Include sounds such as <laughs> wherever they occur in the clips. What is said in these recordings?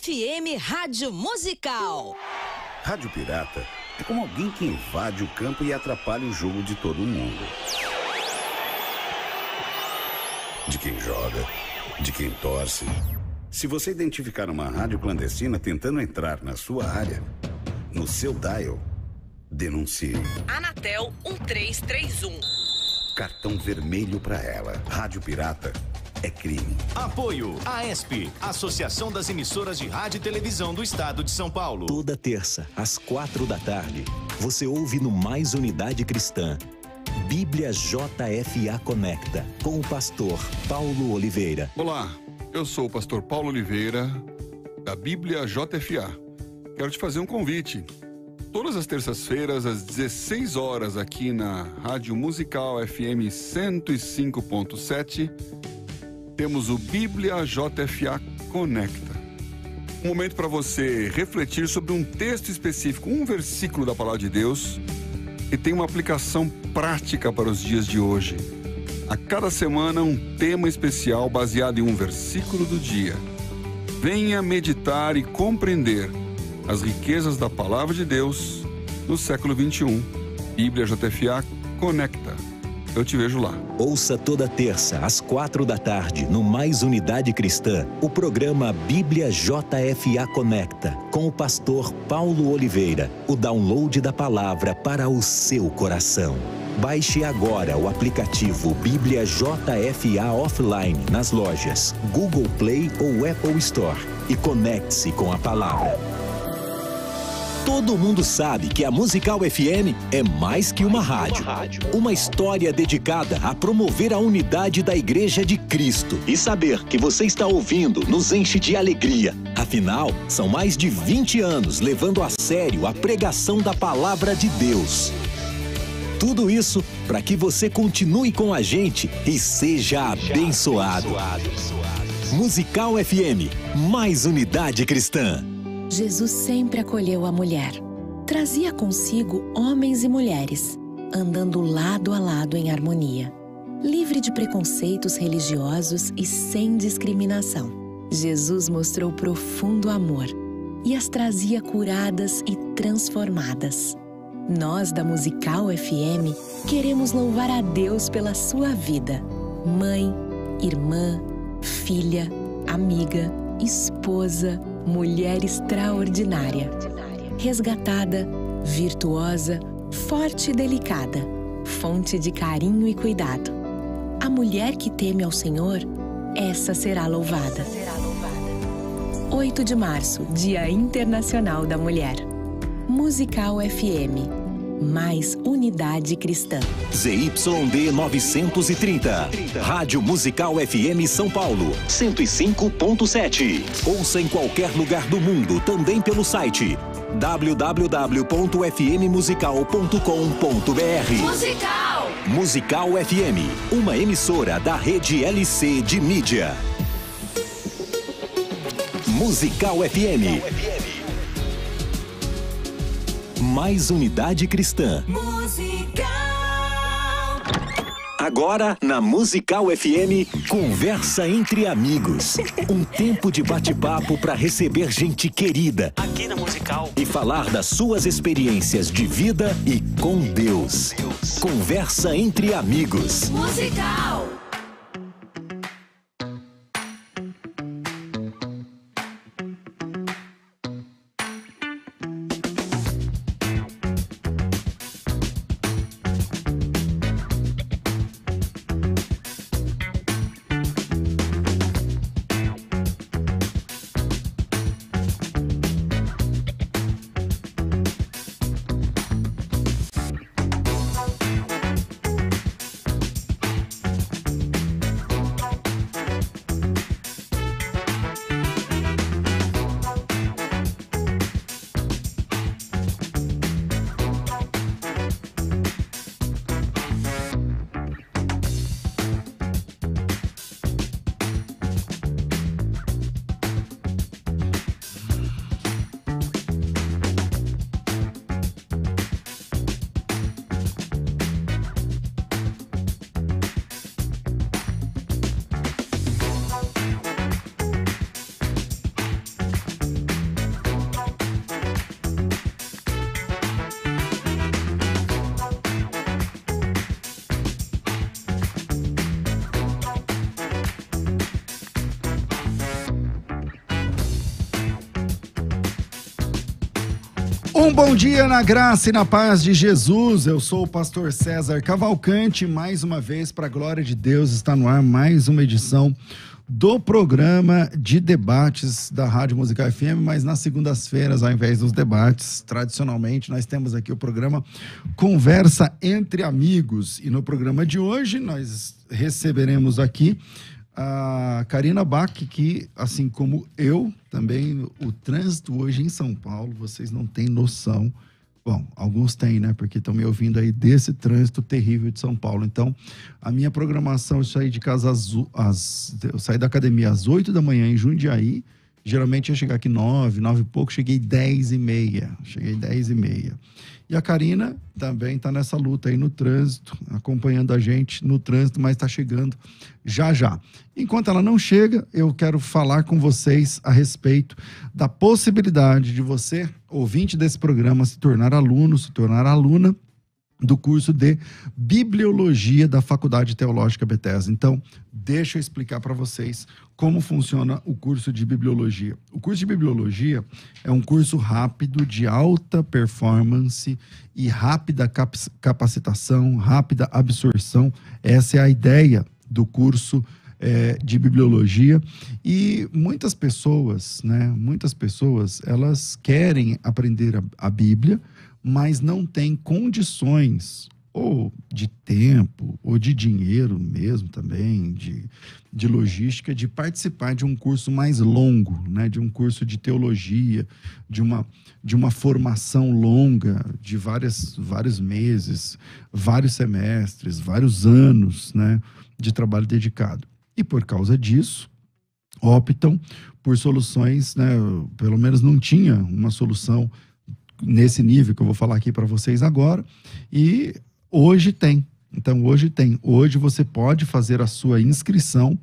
FM Rádio Musical. Rádio Pirata é como alguém que invade o campo e atrapalha o jogo de todo mundo. De quem joga, de quem torce. Se você identificar uma rádio clandestina tentando entrar na sua área, no seu dial, denuncie. Anatel 1331. Cartão vermelho para ela. Rádio Pirata é crime. Apoio AESP, Associação das Emissoras de Rádio e Televisão do Estado de São Paulo. Toda terça, às quatro da tarde, você ouve no Mais Unidade Cristã. Bíblia JFA Conecta, com o pastor Paulo Oliveira. Olá, eu sou o pastor Paulo Oliveira, da Bíblia JFA. Quero te fazer um convite. Todas as terças-feiras, às 16 horas, aqui na Rádio Musical FM 105.7, temos o Bíblia JFA Conecta. Um momento para você refletir sobre um texto específico, um versículo da palavra de Deus e tem uma aplicação prática para os dias de hoje. A cada semana, um tema especial baseado em um versículo do dia. Venha meditar e compreender as riquezas da Palavra de Deus no século 21. Bíblia JFA Conecta. Eu te vejo lá. Ouça toda terça, às quatro da tarde, no Mais Unidade Cristã, o programa Bíblia JFA Conecta, com o pastor Paulo Oliveira. O download da palavra para o seu coração. Baixe agora o aplicativo Bíblia JFA Offline nas lojas Google Play ou Apple Store e conecte-se com a palavra. Todo mundo sabe que a Musical FM é mais que uma rádio. Uma história dedicada a promover a unidade da Igreja de Cristo. E saber que você está ouvindo nos enche de alegria. Afinal, são mais de 20 anos levando a sério a pregação da palavra de Deus. Tudo isso para que você continue com a gente e seja abençoado. Musical FM, mais unidade cristã. Jesus sempre acolheu a mulher. Trazia consigo homens e mulheres, andando lado a lado em harmonia, livre de preconceitos religiosos e sem discriminação. Jesus mostrou profundo amor e as trazia curadas e transformadas. Nós da Musical FM queremos louvar a Deus pela sua vida, mãe, irmã, filha, amiga, esposa, mulher extraordinária, resgatada, virtuosa, forte e delicada, fonte de carinho e cuidado. A mulher que teme ao Senhor, essa será louvada. 8 de março, Dia Internacional da Mulher. Musical FM, mais Comunidade Cristã. ZYD 930. Rádio Musical FM São Paulo, 105.7. Ouça em qualquer lugar do mundo, também pelo site www.fmmusical.com.br. Musical! Musical FM, uma emissora da rede LC de mídia. Musical FM. Mais unidade cristã. Agora, na Musical FM, Conversa entre Amigos. Um tempo de bate-papo para receber gente querida. Aqui na Musical. E falar das suas experiências de vida e com Deus. Conversa entre Amigos. Musical. Um bom dia na graça e na paz de Jesus. Eu sou o pastor César Cavalcante, mais uma vez para a glória de Deus está no ar mais uma edição do programa de debates da Rádio Musical FM, mas nas segundas-feiras, ao invés dos debates, tradicionalmente nós temos aqui o programa Conversa entre Amigos. E no programa de hoje nós receberemos aqui a Karina Bach, que, assim como eu, também o trânsito hoje em São Paulo, vocês não têm noção. Bom, alguns têm, né? Porque estão me ouvindo aí desse trânsito terrível de São Paulo. Então, a minha programação, eu saí de casa às, às, eu saí da academia às 8 da manhã em Jundiaí. Geralmente ia chegar aqui 9, 9 e pouco, cheguei 10 e meia. Cheguei 10 e meia. E a Karina também está nessa luta aí no trânsito, acompanhando a gente no trânsito, mas está chegando já já. Enquanto ela não chega, eu quero falar com vocês a respeito da possibilidade de você, ouvinte desse programa, se tornar aluno, se tornar aluna do curso de Bibliologia da Faculdade Teológica Bethesda. Então, deixa eu explicar para vocês como funciona o curso de Bibliologia. O curso de Bibliologia é um curso rápido de alta performance e rápida cap capacitação, rápida absorção. Essa é a ideia do curso é, de bibliologia e muitas pessoas, né? Muitas pessoas elas querem aprender a, a Bíblia, mas não tem condições ou de tempo, ou de dinheiro mesmo também, de, de logística, de participar de um curso mais longo, né? de um curso de teologia, de uma, de uma formação longa, de várias, vários meses, vários semestres, vários anos né? de trabalho dedicado. E por causa disso, optam por soluções, né? pelo menos não tinha uma solução nesse nível que eu vou falar aqui para vocês agora. E hoje tem. Então, hoje tem. Hoje você pode fazer a sua inscrição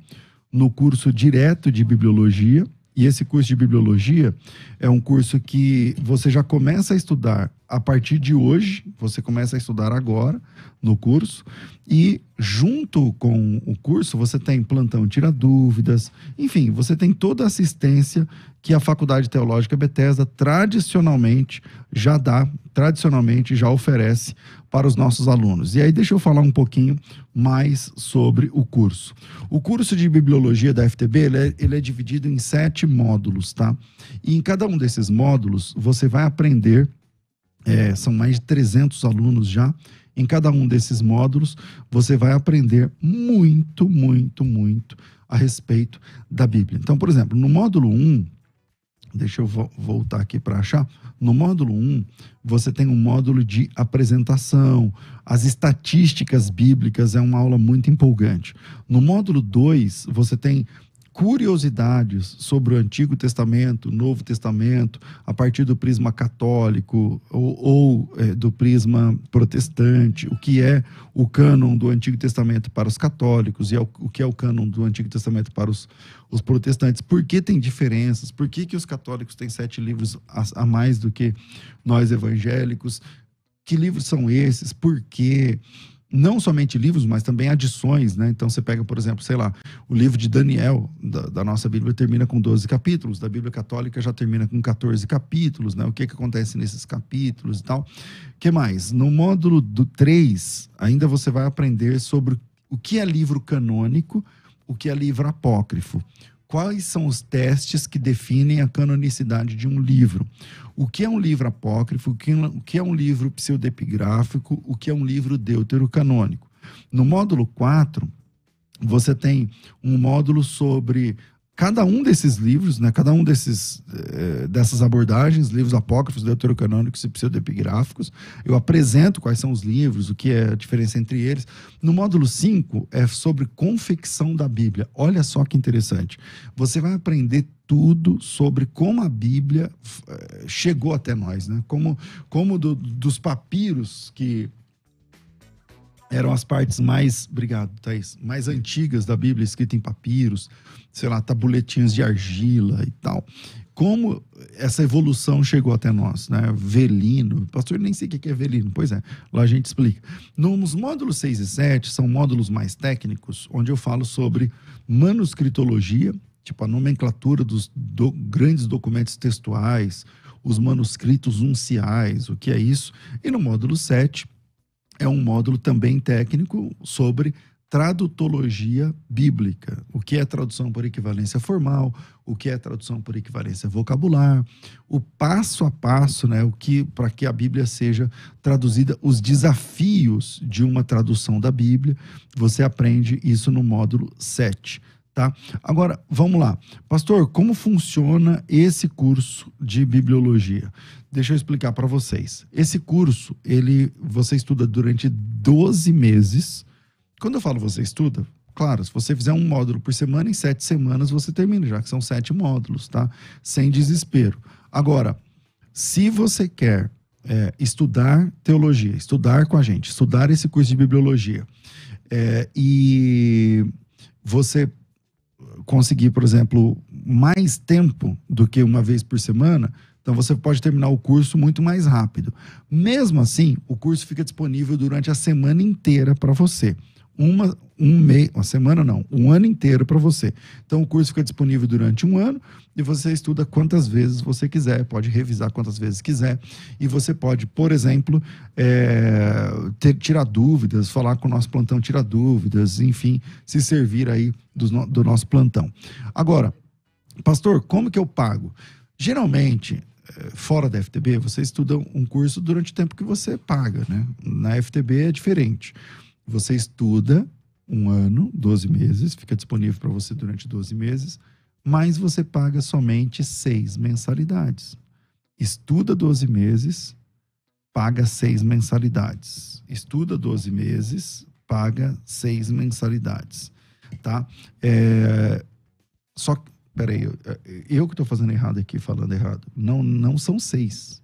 no curso direto de bibliologia. E esse curso de bibliologia é um curso que você já começa a estudar a partir de hoje, você começa a estudar agora no curso e junto com o curso você tem plantão tira dúvidas, enfim, você tem toda a assistência que a Faculdade Teológica Bethesda tradicionalmente já dá, tradicionalmente já oferece para os nossos alunos. E aí deixa eu falar um pouquinho mais sobre o curso. O curso de bibliologia da FTB, ele é, ele é dividido em sete módulos, tá? E em cada um desses módulos você vai aprender é, são mais de 300 alunos já. Em cada um desses módulos, você vai aprender muito, muito, muito a respeito da Bíblia. Então, por exemplo, no módulo 1, deixa eu voltar aqui para achar. No módulo 1, você tem um módulo de apresentação, as estatísticas bíblicas, é uma aula muito empolgante. No módulo 2, você tem curiosidades sobre o Antigo Testamento, Novo Testamento, a partir do prisma católico ou, ou é, do prisma protestante, o que é o cânon do Antigo Testamento para os católicos e é o, o, que é o cânon do Antigo Testamento para os, os protestantes, por que tem diferenças, por que, que os católicos têm sete livros a, a mais do que nós evangélicos, que livros são esses, por quê? não somente livros, mas também adições, né? Então você pega, por exemplo, sei lá, o livro de Daniel da, da, nossa Bíblia termina com 12 capítulos, da Bíblia Católica já termina com 14 capítulos, né? O que, que acontece nesses capítulos e tal. que mais? No módulo do 3, ainda você vai aprender sobre o que é livro canônico, o que é livro apócrifo. Quais são os testes que definem a canonicidade de um livro? o que é um livro apócrifo, o que é um é livro pseudepigráfico, o que é um livro deuterocanônico. No módulo 4, você tem um módulo sobre cada um desses livros, né, cada um desses, eh, dessas abordagens, livros apócrifos, deuterocanônicos e pseudepigráficos, eu apresento quais são os livros, o que é a diferença entre eles. No módulo 5 é sobre confecção da Bíblia. Olha só que interessante. Você vai aprender tudo sobre como a Bíblia eh, chegou até nós, né? Como, como do, dos papiros que eram as partes mais, obrigado, Thaís, mais antigas da Bíblia, escrita em papiros, sei lá, tabuletinhos de argila e tal. Como essa evolução chegou até nós, né? Velino, pastor, nem sei o que é velino, pois é, lá a gente explica. Nos módulos 6 e 7, são módulos mais técnicos, onde eu falo sobre manuscritologia, tipo a nomenclatura dos do, grandes documentos textuais, os manuscritos unciais, o que é isso. E no módulo 7 é um módulo também técnico sobre tradutologia bíblica. O que é tradução por equivalência formal, o que é tradução por equivalência vocabular, o passo a passo, né, o que para que a Bíblia seja traduzida, os desafios de uma tradução da Bíblia. Você aprende isso no módulo 7. Tá? Agora, vamos lá. Pastor, como funciona esse curso de bibliologia? Deixa eu explicar para vocês. Esse curso, ele você estuda durante 12 meses. Quando eu falo você estuda, claro, se você fizer um módulo por semana, em sete semanas você termina, já que são sete módulos, tá? Sem desespero. Agora, se você quer é, estudar teologia, estudar com a gente, estudar esse curso de bibliologia, é, e você conseguir, por exemplo, mais tempo do que uma vez por semana, então você pode terminar o curso muito mais rápido. Mesmo assim, o curso fica disponível durante a semana inteira para você uma, um mês, uma semana não, um ano inteiro para você. Então o curso fica disponível durante um ano e você estuda quantas vezes você quiser, pode revisar quantas vezes quiser e você pode, por exemplo, é, ter, tirar dúvidas, falar com o nosso plantão, tirar dúvidas, enfim, se servir aí do, do nosso plantão. Agora, pastor, como que eu pago? Geralmente, eh, fora da FTB, você estuda um curso durante o tempo que você paga, né? Na FTB é diferente. Você estuda um ano, 12 meses, fica disponível para você durante 12 meses, mas você paga somente seis mensalidades. Estuda 12 meses, paga seis mensalidades. Estuda 12 meses, paga seis mensalidades. Tá? É, só que, peraí, eu, eu que estou fazendo errado aqui, falando errado. Não, não são seis,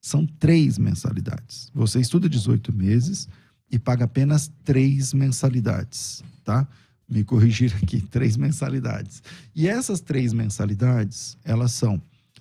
são três mensalidades. Você estuda 18 meses, e paga apenas três mensalidades, tá? Me corrigir aqui, <laughs> três mensalidades. E essas três mensalidades, elas são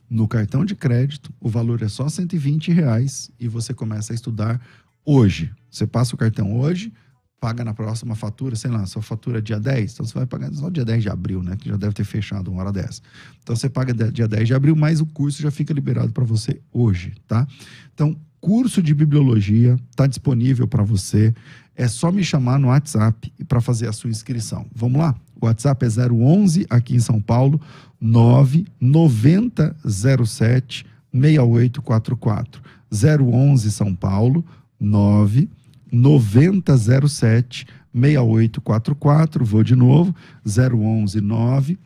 no cartão de crédito, o valor é só 120 reais e você começa a estudar hoje. Você passa o cartão hoje, paga na próxima fatura, sei lá, sua fatura é dia 10, então você vai pagar só dia 10 de abril, né? Que já deve ter fechado uma hora dessa. Então você paga dia 10 de abril, mas o curso já fica liberado para você hoje, tá? Então, curso de bibliologia está disponível para você. É só me chamar no WhatsApp para fazer a sua inscrição. Vamos lá? O WhatsApp é 011 aqui em São Paulo, 99007 6844. 011 São Paulo, 99007 6844. Vou de novo, 011 9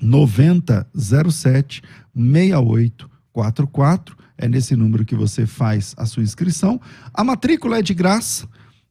9007 6844 é nesse número que você faz a sua inscrição. A matrícula é de graça.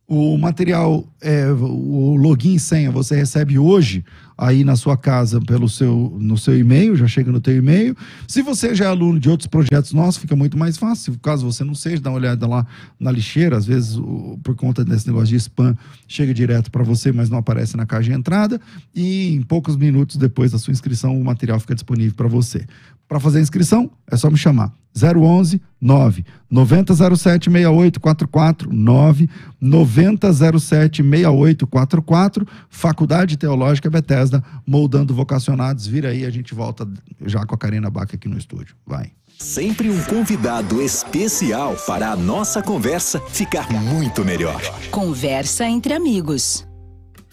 O material, é, o login e senha você recebe hoje aí na sua casa pelo seu, no seu e-mail, já chega no teu e-mail. Se você já é aluno de outros projetos nossos, fica muito mais fácil. Caso você não seja, dá uma olhada lá na lixeira, às vezes o, por conta desse negócio de spam, chega direto para você, mas não aparece na caixa de entrada. E em poucos minutos depois da sua inscrição, o material fica disponível para você. Para fazer a inscrição, é só me chamar. 011 9 9007 6844 9 9007 6844 Faculdade Teológica Bethesda Bethesda, moldando vocacionados. Vira aí, a gente volta já com a Karina Bach aqui no estúdio. Vai. Sempre um convidado especial para a nossa conversa ficar muito melhor. Conversa entre amigos.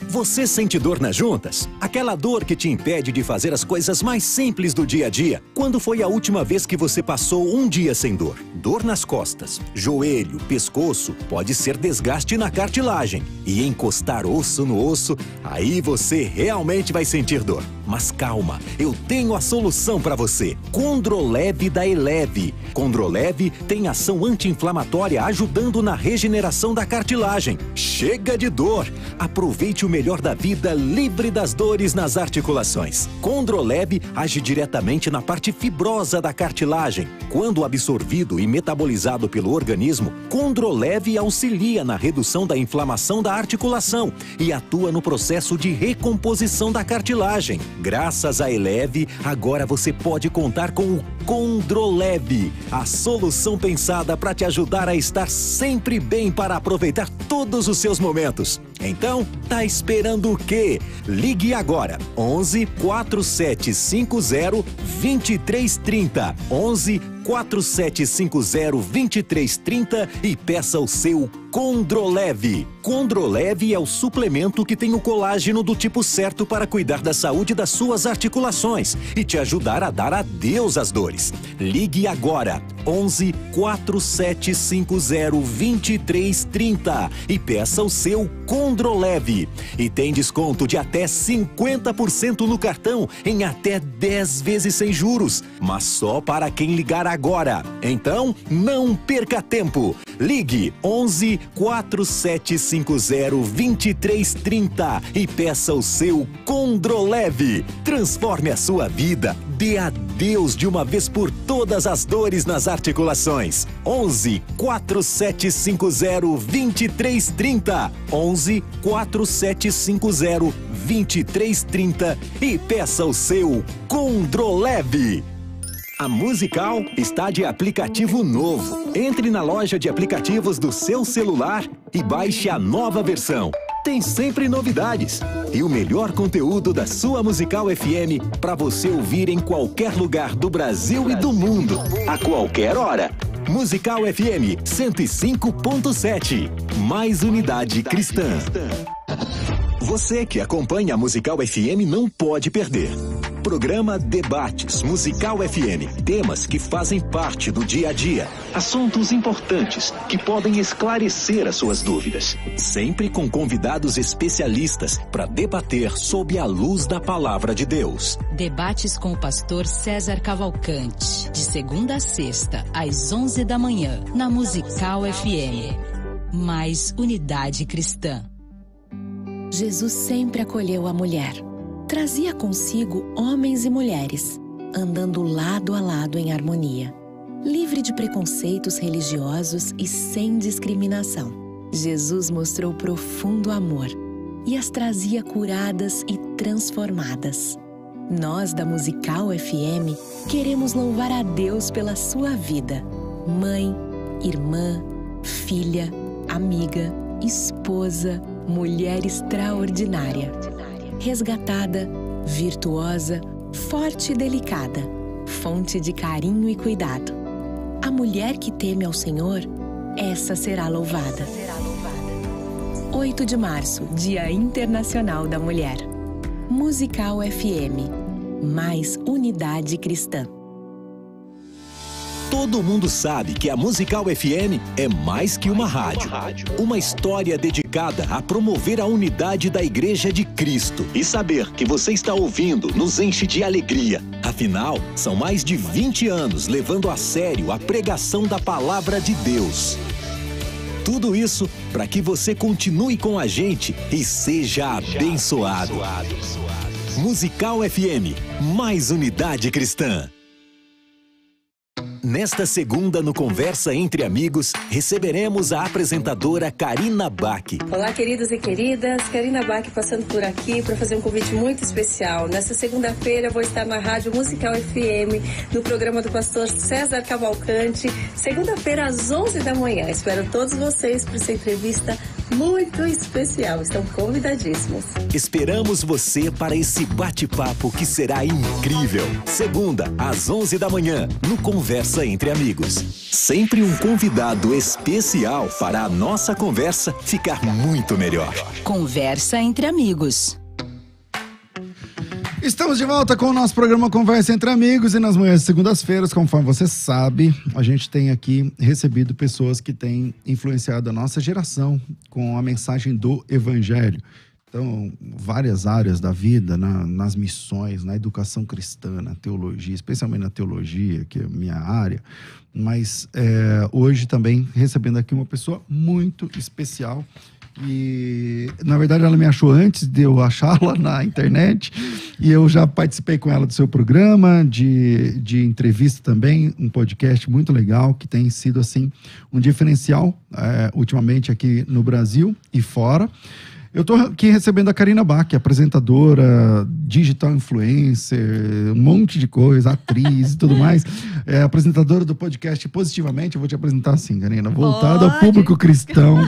Você sente dor nas juntas? Aquela dor que te impede de fazer as coisas mais simples do dia a dia. Quando foi a última vez que você passou um dia sem dor? Dor nas costas, joelho, pescoço, pode ser desgaste na cartilagem. E encostar osso no osso, aí você realmente vai sentir dor. Mas calma, eu tenho a solução para você. Condroleve da Eleve. Condroleve tem ação anti-inflamatória ajudando na regeneração da cartilagem. Chega de dor! Aproveite o melhor da vida livre das dores nas articulações. Condroleb age diretamente na parte fibrosa da cartilagem. Quando absorvido e metabolizado pelo organismo, Condroleb auxilia na redução da inflamação da articulação e atua no processo de recomposição da cartilagem. Graças a Eleve, agora você pode contar com o Condroleb, a solução pensada para te ajudar a estar sempre bem para aproveitar todos os seus momentos. Então, tá esperando esperando o quê? Ligue agora 11 4750 2330 11 4750-2330 e peça o seu Condroleve. Condroleve é o suplemento que tem o colágeno do tipo certo para cuidar da saúde das suas articulações e te ajudar a dar adeus às dores. Ligue agora 11 4750 2330 e peça o seu Condroleve. E tem desconto de até 50% no cartão em até 10 vezes sem juros, mas só para quem ligar agora. Então, não perca tempo. Ligue 11 4750 2330 e peça o seu Condroleve. Transforme a sua vida. Dê adeus de uma vez por todas as dores nas articulações. 11 4750 2330. 11 4750 2330 e peça o seu Condroleve. A Musical está de aplicativo novo. Entre na loja de aplicativos do seu celular e baixe a nova versão. Tem sempre novidades e o melhor conteúdo da sua Musical FM para você ouvir em qualquer lugar do Brasil e do mundo, a qualquer hora. Musical FM 105.7. Mais unidade cristã. Você que acompanha a Musical FM não pode perder. Programa Debates Musical FM. Temas que fazem parte do dia a dia. Assuntos importantes que podem esclarecer as suas dúvidas. Sempre com convidados especialistas para debater sob a luz da palavra de Deus. Debates com o pastor César Cavalcante. De segunda a sexta, às 11 da manhã, na Musical, FM. Mais unidade cristã. Jesus sempre acolheu a mulher trazia consigo homens e mulheres, andando lado a lado em harmonia, livre de preconceitos religiosos e sem discriminação. Jesus mostrou profundo amor e as trazia curadas e transformadas. Nós da Musical FM queremos louvar a Deus pela sua vida, mãe, irmã, filha, amiga, esposa, mulher extraordinária resgatada, virtuosa, forte e delicada, fonte de carinho e cuidado. A mulher que teme ao Senhor, essa será louvada. 8 de março, Dia Internacional da Mulher. Musical FM, mais unidade cristã. Todo mundo sabe que a Musical FM é mais que uma rádio. Uma história dedicada a promover a unidade da Igreja de Cristo. E saber que você está ouvindo nos enche de alegria. Afinal, são mais de 20 anos levando a sério a pregação da palavra de Deus. Tudo isso para que você continue com a gente e seja abençoado. Musical FM, mais unidade cristã. Nesta segunda, no Conversa Entre Amigos, receberemos a apresentadora Karina Bach. Olá, queridos e queridas. Karina Bach passando por aqui para fazer um convite muito especial. Nesta segunda-feira, vou estar na Rádio Musical FM, no programa do pastor César Cavalcante, segunda-feira às 11 da manhã. Espero todos vocês para essa entrevista muito especial. Estão convidadíssimos. Esperamos você para esse bate-papo que será incrível. Segunda, às 11 da manhã, no Conversa Entre Amigos. Sempre um convidado especial para a nossa conversa ficar muito melhor. Conversa Entre Amigos. Estamos de volta com o nosso programa Conversa Entre Amigos e nas manhãs de segundas-feiras, conforme você sabe, a gente tem aqui recebido pessoas que têm influenciado a nossa geração com a mensagem do Evangelho. Então, várias áreas da vida, na, nas missões, na educação cristã, na teologia, especialmente na teologia, que é a minha área. Mas é, hoje também recebendo aqui uma pessoa muito especial, e, na verdade, ela me achou antes de eu achá-la na internet. E eu já participei com ela do seu programa, de, de entrevista também, um podcast muito legal, que tem sido, assim, um diferencial é, ultimamente aqui no Brasil e fora. Eu estou aqui recebendo a Karina Bach, apresentadora, digital influencer, um monte de coisa, atriz e tudo mais. É, apresentadora do podcast Positivamente, eu vou te apresentar assim, Karina. Voltada ao público cristão.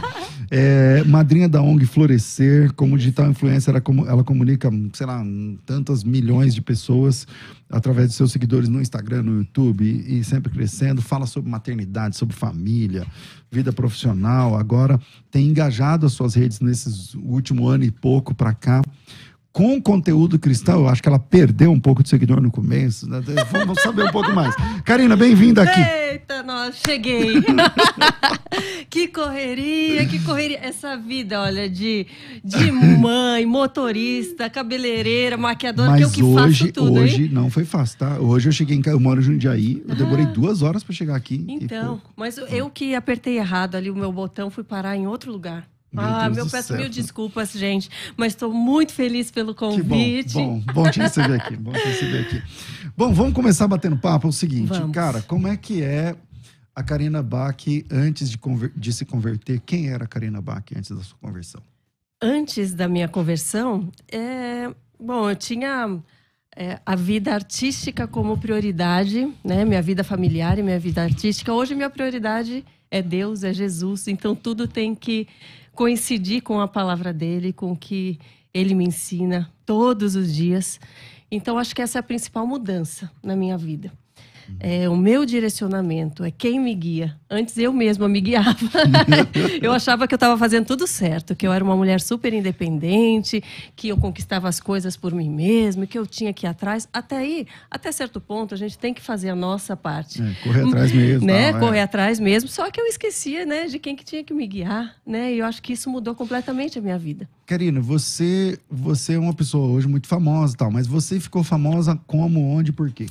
É, madrinha da ONG Florescer, como digital influencer, ela, ela comunica, sei lá, tantas milhões de pessoas através de seus seguidores no Instagram, no YouTube e sempre crescendo, fala sobre maternidade, sobre família, vida profissional. Agora tem engajado as suas redes nesses último ano e pouco para cá com conteúdo cristão, eu acho que ela perdeu um pouco de seguidor no começo. Né? Vamos saber um pouco mais. Karina, bem-vinda aqui. Eita, nós cheguei. <laughs> que correria, que correria. Essa vida, olha, de, de mãe, motorista, cabeleireira, maquiadora, Mas que eu que hoje, faço tudo, Hoje hein? não foi fácil, tá? Hoje eu cheguei em eu moro em Jundiaí, eu demorei ah. duas horas para chegar aqui. Então, mas eu que apertei errado ali o meu botão, fui parar em outro lugar ah, Deus meu peço céu. mil desculpas, gente, mas estou muito feliz pelo convite. Bom, bom, bom, te receber aqui, bom te receber aqui. Bom, vamos começar batendo papo. É o seguinte, vamos. cara, como é que é a Karina Bach antes de, de, se converter? Quem era a Karina Bach antes da sua conversão? Antes da minha conversão, é... bom, eu tinha é, a vida artística como prioridade, né? Minha vida familiar e minha vida artística. Hoje minha prioridade é Deus, é Jesus, então tudo tem que coincidir com a palavra dele, com o que ele me ensina todos os dias. Então, acho que essa é a principal mudança na minha vida. É, o meu direcionamento é quem me guia. Antes eu mesma me guiava. <laughs> eu achava que eu estava fazendo tudo certo, que eu era uma mulher super independente, que eu conquistava as coisas por mim mesma, que eu tinha que ir atrás. Até aí, até certo ponto, a gente tem que fazer a nossa parte. É, correr atrás hum, mesmo. Né? Não, é. correr atrás mesmo. Só que eu esquecia né, de quem que tinha que me guiar. Né? E eu acho que isso mudou completamente a minha vida. Karina, você, você é uma pessoa hoje muito famosa, tal, mas você ficou famosa como, onde e por quê?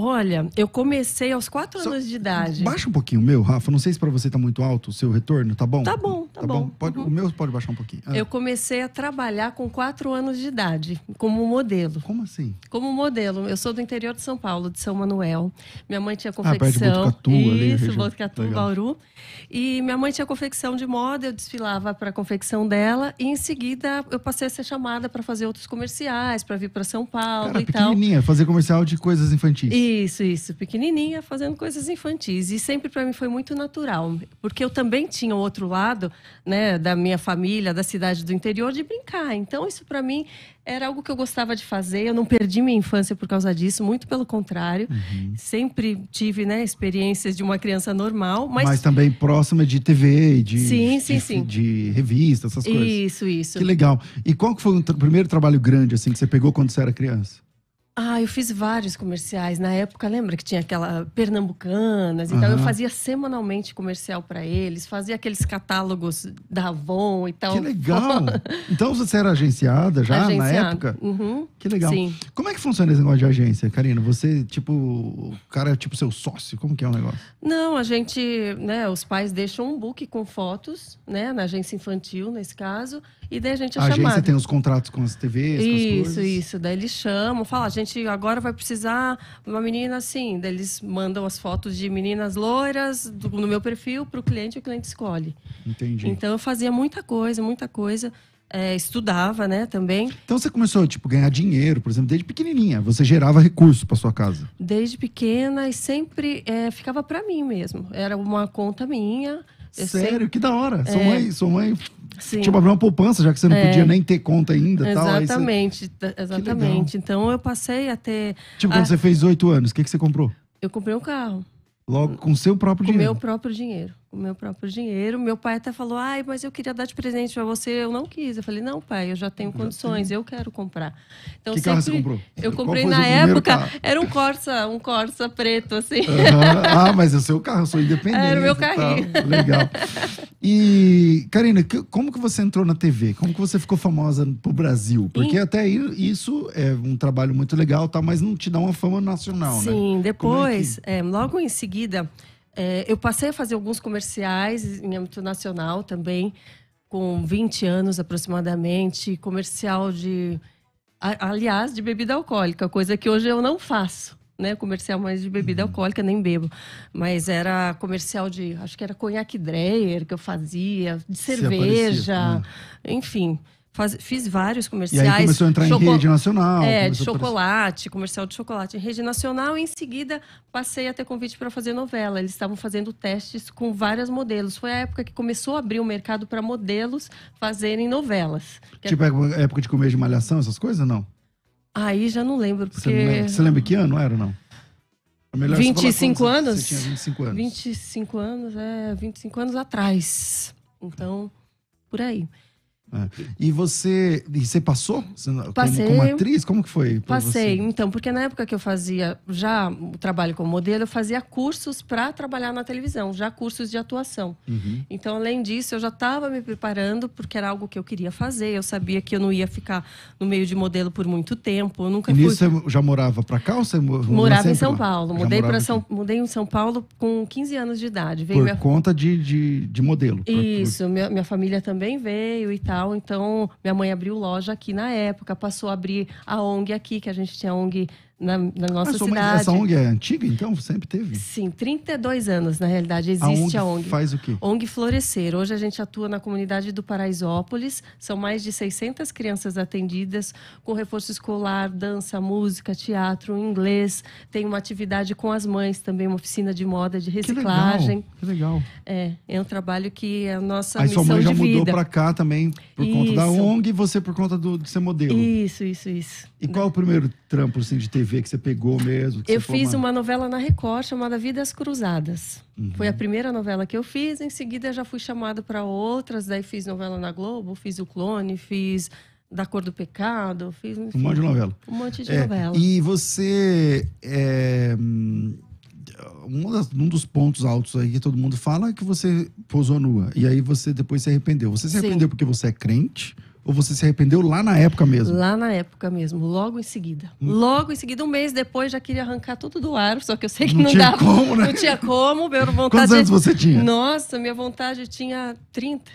Olha, eu comecei aos quatro Só anos de idade. Baixa um pouquinho o meu, Rafa. Não sei se para você tá muito alto o seu retorno, tá bom? Tá bom, tá, tá bom. bom. Pode, uhum. O meu pode baixar um pouquinho. Ah. Eu comecei a trabalhar com quatro anos de idade, como modelo. Como assim? Como modelo. Eu sou do interior de São Paulo, de São Manuel. Minha mãe tinha ah, confecção. Ah, Botucatu, Isso, ali, Botucatu, Legal. Bauru. E minha mãe tinha confecção de moda, eu desfilava para a confecção dela. E em seguida eu passei a ser chamada para fazer outros comerciais, para vir para São Paulo Cara, e tal. pequenininha, fazer comercial de coisas infantis. E isso, isso, pequenininha, fazendo coisas infantis. E sempre para mim foi muito natural, porque eu também tinha o outro lado, né, da minha família, da cidade do interior de brincar. Então isso para mim era algo que eu gostava de fazer. Eu não perdi minha infância por causa disso, muito pelo contrário. Uhum. Sempre tive, né, experiências de uma criança normal, mas, mas também próxima de TV, de sim, sim, de, sim. de revista, essas coisas. Isso, isso. Que legal. E qual que foi o primeiro trabalho grande assim que você pegou quando você era criança? Ah, eu fiz vários comerciais. Na época, lembra que tinha aquela Pernambucanas? Então, uhum. eu fazia semanalmente comercial para eles, fazia aqueles catálogos da Avon e tal. Que legal! <laughs> então, você era agenciada já na época? Uhum. Que legal. Sim. Como é que funciona esse negócio de agência, Karina? Você, tipo, o cara é tipo seu sócio? Como que é o negócio? Não, a gente, né, os pais deixam um book com fotos, né, na agência infantil, nesse caso, e daí a gente é a chamada. A agência tem os contratos com as TVs, isso, as coisas? Isso, isso. Daí eles chamam, falam, a gente gente agora vai precisar uma menina assim. Daí eles mandam as fotos de meninas loiras do, no meu perfil para o cliente, o cliente escolhe. Entendi. Então eu fazia muita coisa, muita coisa. É, estudava, né, também. Então você começou, tipo, ganhar dinheiro, por exemplo, desde pequenininha. Você gerava recurso para sua casa? Desde pequena e sempre é, ficava para mim mesmo. Era uma conta minha. Sério? Sempre... Que da hora. É... Sua mãe, sua mãe Sim. Tinha problema poupança, já que você não é. podia nem ter conta ainda. Exatamente, tal, você... exatamente. Então eu passei até. Tipo, quando a... você fez oito anos, o que, que você comprou? Eu comprei um carro. Logo com seu próprio com dinheiro? Com meu próprio dinheiro o meu próprio dinheiro. Meu pai até falou: "Ai, mas eu queria dar de presente para você". Eu não quis. Eu falei: "Não, pai, eu já tenho condições, eu quero comprar". Então que sempre carro você comprou? eu comprei na época carro? era um Corsa, um Corsa preto assim. Uhum. Ah, mas é o seu carro, eu sou independente. Era o meu carrinho. Tá, legal. E Karina, como que você entrou na TV? Como que você ficou famosa pro Brasil? Porque até isso é um trabalho muito legal, tá, mas não te dá uma fama nacional, Sim, né? Sim, depois, é que... é, logo em seguida é, eu passei a fazer alguns comerciais em âmbito nacional também, com 20 anos aproximadamente, comercial de. Aliás, de bebida alcoólica, coisa que hoje eu não faço, né? Comercial mais de bebida uhum. alcoólica, nem bebo. Mas era comercial de. Acho que era conhaque Dreyer que eu fazia, de cerveja, né? enfim. Faz, fiz vários comerciais. E aí começou a entrar em rede nacional. É, de chocolate, comercial de chocolate em rede nacional. E em seguida, passei a ter convite para fazer novela. Eles estavam fazendo testes com vários modelos. Foi a época que começou a abrir o mercado para modelos fazerem novelas. É tipo, é... época de comer de malhação, essas coisas, não? Aí já não lembro, porque... Você, lembra, você lembra que ano era, não? É 25 anos? Você tinha 25 anos. 25 anos, é, 25 anos atrás. Então, por aí. É. E você, e você passou Passei, como, como atriz? Como que foi? Passei, você? então, porque na época que eu fazia já o trabalho como modelo, eu fazia cursos para trabalhar na televisão, já cursos de atuação. Uhum. Então, além disso, eu já estava me preparando, porque era algo que eu queria fazer. Eu sabia que eu não ia ficar no meio de modelo por muito tempo. Eu nunca e nisso você já morava para cá ou você morava em São lá? Paulo? Mudei para São, mudei em São Paulo com 15 anos de idade. Veio por minha... conta de, de, de modelo. Isso, por... minha, minha família também veio e tal tal. Então, minha mãe abriu loja aqui na época, passou a abrir a ONG aqui, que a gente tinha ONG na, na nossa Mas, cidade. Essa ONG é antiga, então? Sempre teve? Sim, 32 anos, na realidade, existe a ONG. A ONG. faz o quê? ONG Florescer. Hoje a gente atua na comunidade do Paraisópolis. São mais de 600 crianças atendidas com reforço escolar, dança, música, teatro, inglês. Tem uma atividade com as mães também, uma oficina de moda, de reciclagem. Que legal. Que legal. É, é um trabalho que é a nossa Aí missão sua mãe já mudou para cá também por isso. conta da ONG e você por conta do, de ser modelo. Isso, isso, isso. E qual é o primeiro trampo assim, de TV? TV que você pegou mesmo? eu fiz uma... uma... novela na Record chamada Vidas Cruzadas. Uhum. Foi a primeira novela que eu fiz. Em seguida, já fui chamada para outras. Daí fiz novela na Globo, fiz o Clone, fiz da Cor do Pecado, fiz enfim, um monte de novela. Um monte de é, novela. E você é, um, das, um, dos pontos altos aí que todo mundo fala é que você posou nua e aí você depois se arrependeu. Você se arrependeu Sim. porque você é crente? Ou você se arrependeu lá na época mesmo? Lá na época mesmo, logo em seguida. Hum. Logo em seguida, um mês depois, já queria arrancar tudo do ar, só que eu sei que não, não tinha dava. Como, né? Não tinha como, minha <laughs> vontade. Quantos anos você tinha? Nossa, minha vontade tinha 30.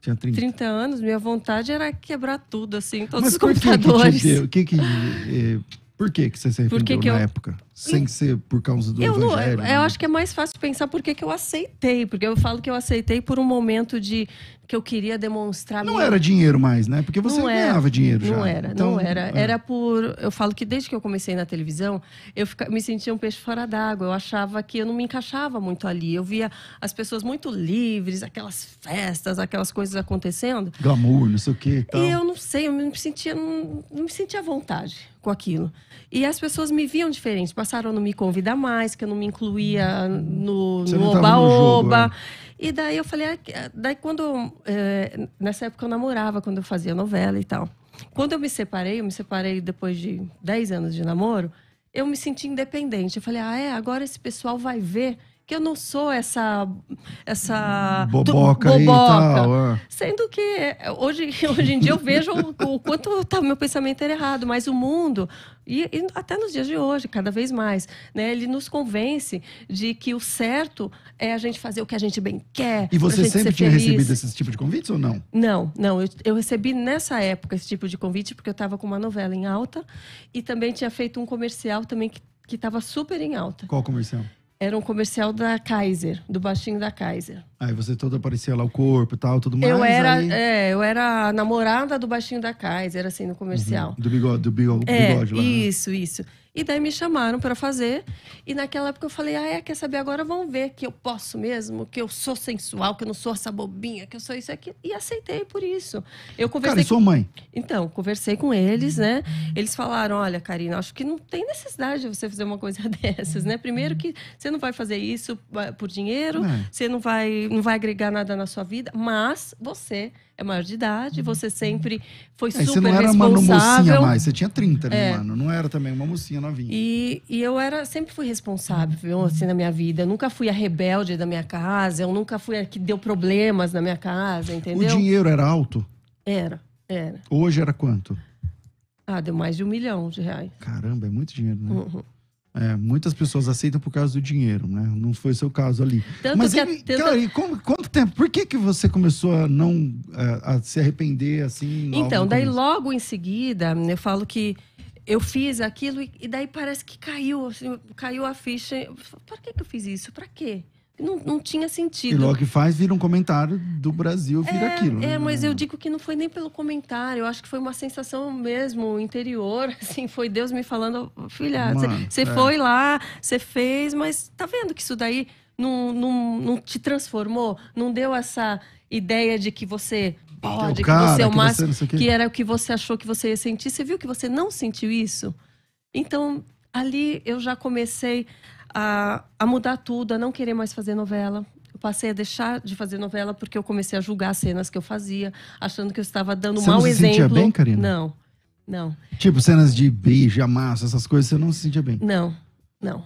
Tinha 30. 30 anos, minha vontade era quebrar tudo, assim, todos Mas os computadores. Que que que que, eh, por que, que você se arrependeu na época? sem ser por causa do eu evangelho. Não, eu, eu né? acho que é mais fácil pensar por que, que eu aceitei, porque eu falo que eu aceitei por um momento de que eu queria demonstrar. Não minha... era dinheiro mais, né? Porque você não era, ganhava dinheiro não já. Não era, então, não era. É. Era por. Eu falo que desde que eu comecei na televisão, eu fica... me sentia um peixe fora d'água. Eu achava que eu não me encaixava muito ali. Eu via as pessoas muito livres, aquelas festas, aquelas coisas acontecendo. Glamour, não sei o quê. Tal. E eu não sei, eu não me sentia, não, não me sentia à vontade com aquilo. E as pessoas me viam diferente, passaram a não me convidar mais, que eu não me incluía no oba-oba. Né? E daí eu falei, ah, ah", daí quando. É, nessa época eu namorava, quando eu fazia novela e tal. Quando eu me separei, eu me separei depois de 10 anos de namoro, eu me senti independente. Eu falei, ah, é, agora esse pessoal vai ver que eu não sou essa essa boboca, do, boboca. Tal, é. sendo que é, hoje <laughs> hoje em dia eu vejo o, o quanto tá, meu pensamento era errado, mas o mundo e, e, até nos dias de hoje cada vez mais, né? Ele nos convence de que o certo é a gente fazer o que a gente bem quer. E você sempre tinha feliz. recebido esse tipo de convites ou não? Não, não. Eu, eu recebi nessa época esse tipo de convite porque eu estava com uma novela em alta e também tinha feito um comercial também que que estava super em alta. Qual comercial? Era um comercial da Kaiser, do baixinho da Kaiser. Aí você toda aparecia lá o corpo e tal, tudo mais. Eu era, aí... é, eu era namorada do baixinho da Kaiser, assim, no comercial. Uhum. Do bigode, do bigode, é, bigode lá. Isso, isso. E daí me chamaram para fazer. E naquela época eu falei, ah, é, quer saber agora? Vão ver que eu posso mesmo, que eu sou sensual, que eu não sou essa bobinha, que eu sou isso aqui. E aceitei por isso. Eu conversei. Cara, e sua mãe? Com... Então, conversei com eles, né? Eles falaram: olha, Karina, acho que não tem necessidade de você fazer uma coisa <laughs> dessas, né? Primeiro que você não vai fazer isso eh, por dinheiro, é. você não vai não vai agregar nada na sua vida, mas você é maior de idade, você uhum. sempre foi é, super responsável. Você não era uma mocinha mais, você tinha 30, né, mano? Não era também uma mocinha novinha. E, e eu era, sempre fui responsável, viu assim, na minha vida. Eu nunca fui a rebelde da minha casa, eu nunca fui a que deu problemas na minha casa, entendeu? O dinheiro era alto? Era, era. Hoje era quanto? Ah, deu mais de um milhão de reais. Caramba, é muito dinheiro, né? Uhum. É, muitas pessoas aceitam por causa do dinheiro, né? Não foi seu caso ali. Tanto Mas, que ele, tenta... cara, e como, quanto tempo? Por que, que você começou a não a, é, a se arrepender assim? Então, daí começo? logo em seguida, né, eu falo que eu fiz aquilo e, e daí parece que caiu, assim, caiu a ficha. por que, que eu fiz isso? Para quê? Não, não tinha sentido. E logo que faz, vira um comentário do Brasil, vira é, aquilo. É, né? É, mas eu digo que não foi nem pelo comentário, eu acho que foi uma sensação mesmo interior, <laughs> assim, foi Deus me falando, filha, você é. foi lá, você fez, mas tá vendo que isso daí não, não, não te transformou? Não deu essa ideia de que você é pode, cara, que você é o máximo, que, que era o que você achou que você ia sentir, você viu que você não sentiu isso? Então, ali eu já comecei a, a mudar tudo, a não querer mais fazer novela. Eu passei a deixar de fazer novela porque eu comecei a julgar as cenas que eu fazia, achando que eu estava dando você mau não se exemplo. Sentia bem, Karina? Não, não. Tipo, cenas de beijo, amasso, essas coisas, você não se sentia bem? Não, não.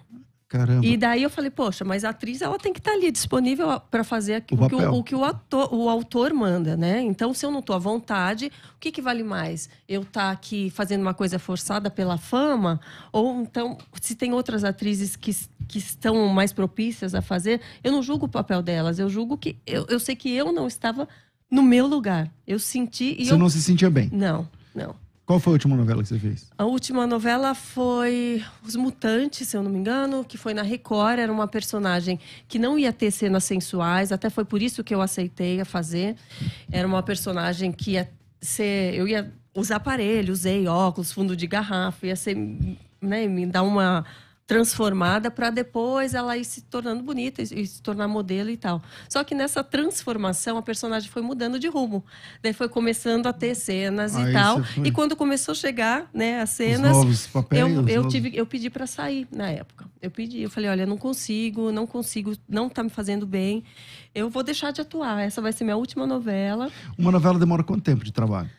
Caramba. E daí eu falei, poxa, mas a atriz ela tem que estar tá ali disponível para fazer o, o, que o, o, que o, ator, o autor manda, né? Então, se eu não estou à vontade, o que, que vale mais? Eu estar tá aqui fazendo uma coisa forçada pela fama? Ou então, se tem outras atrizes que, que estão mais propícias a fazer, eu não julgo o papel delas, eu julgo que. Eu, eu sei que eu não estava no meu lugar. Eu senti. Você eu... não se sentia bem? Não, não. Qual foi a última novela que você fez? A última novela foi Os Mutantes, se eu não me engano, que foi na Record. Era uma personagem que não ia ter cenas sensuais, até foi por isso que eu aceitei a fazer. Era uma personagem que ia ser. Eu ia usar aparelho, usei óculos, fundo de garrafa, ia ser. Né, me dar uma transformada para depois ela ir se tornando bonita e se tornar modelo e tal. Só que nessa transformação a personagem foi mudando de rumo. Daí né? foi começando a ter cenas Aí e tal. E quando começou a chegar, né, as cenas, novos, papéis, eu, eu tive, eu pedi para sair na época. Eu pedi, eu falei, olha, não consigo, não consigo, não tá me fazendo bem. Eu vou deixar de atuar. Essa vai ser minha última novela. Uma novela demora quanto tempo de trabalho?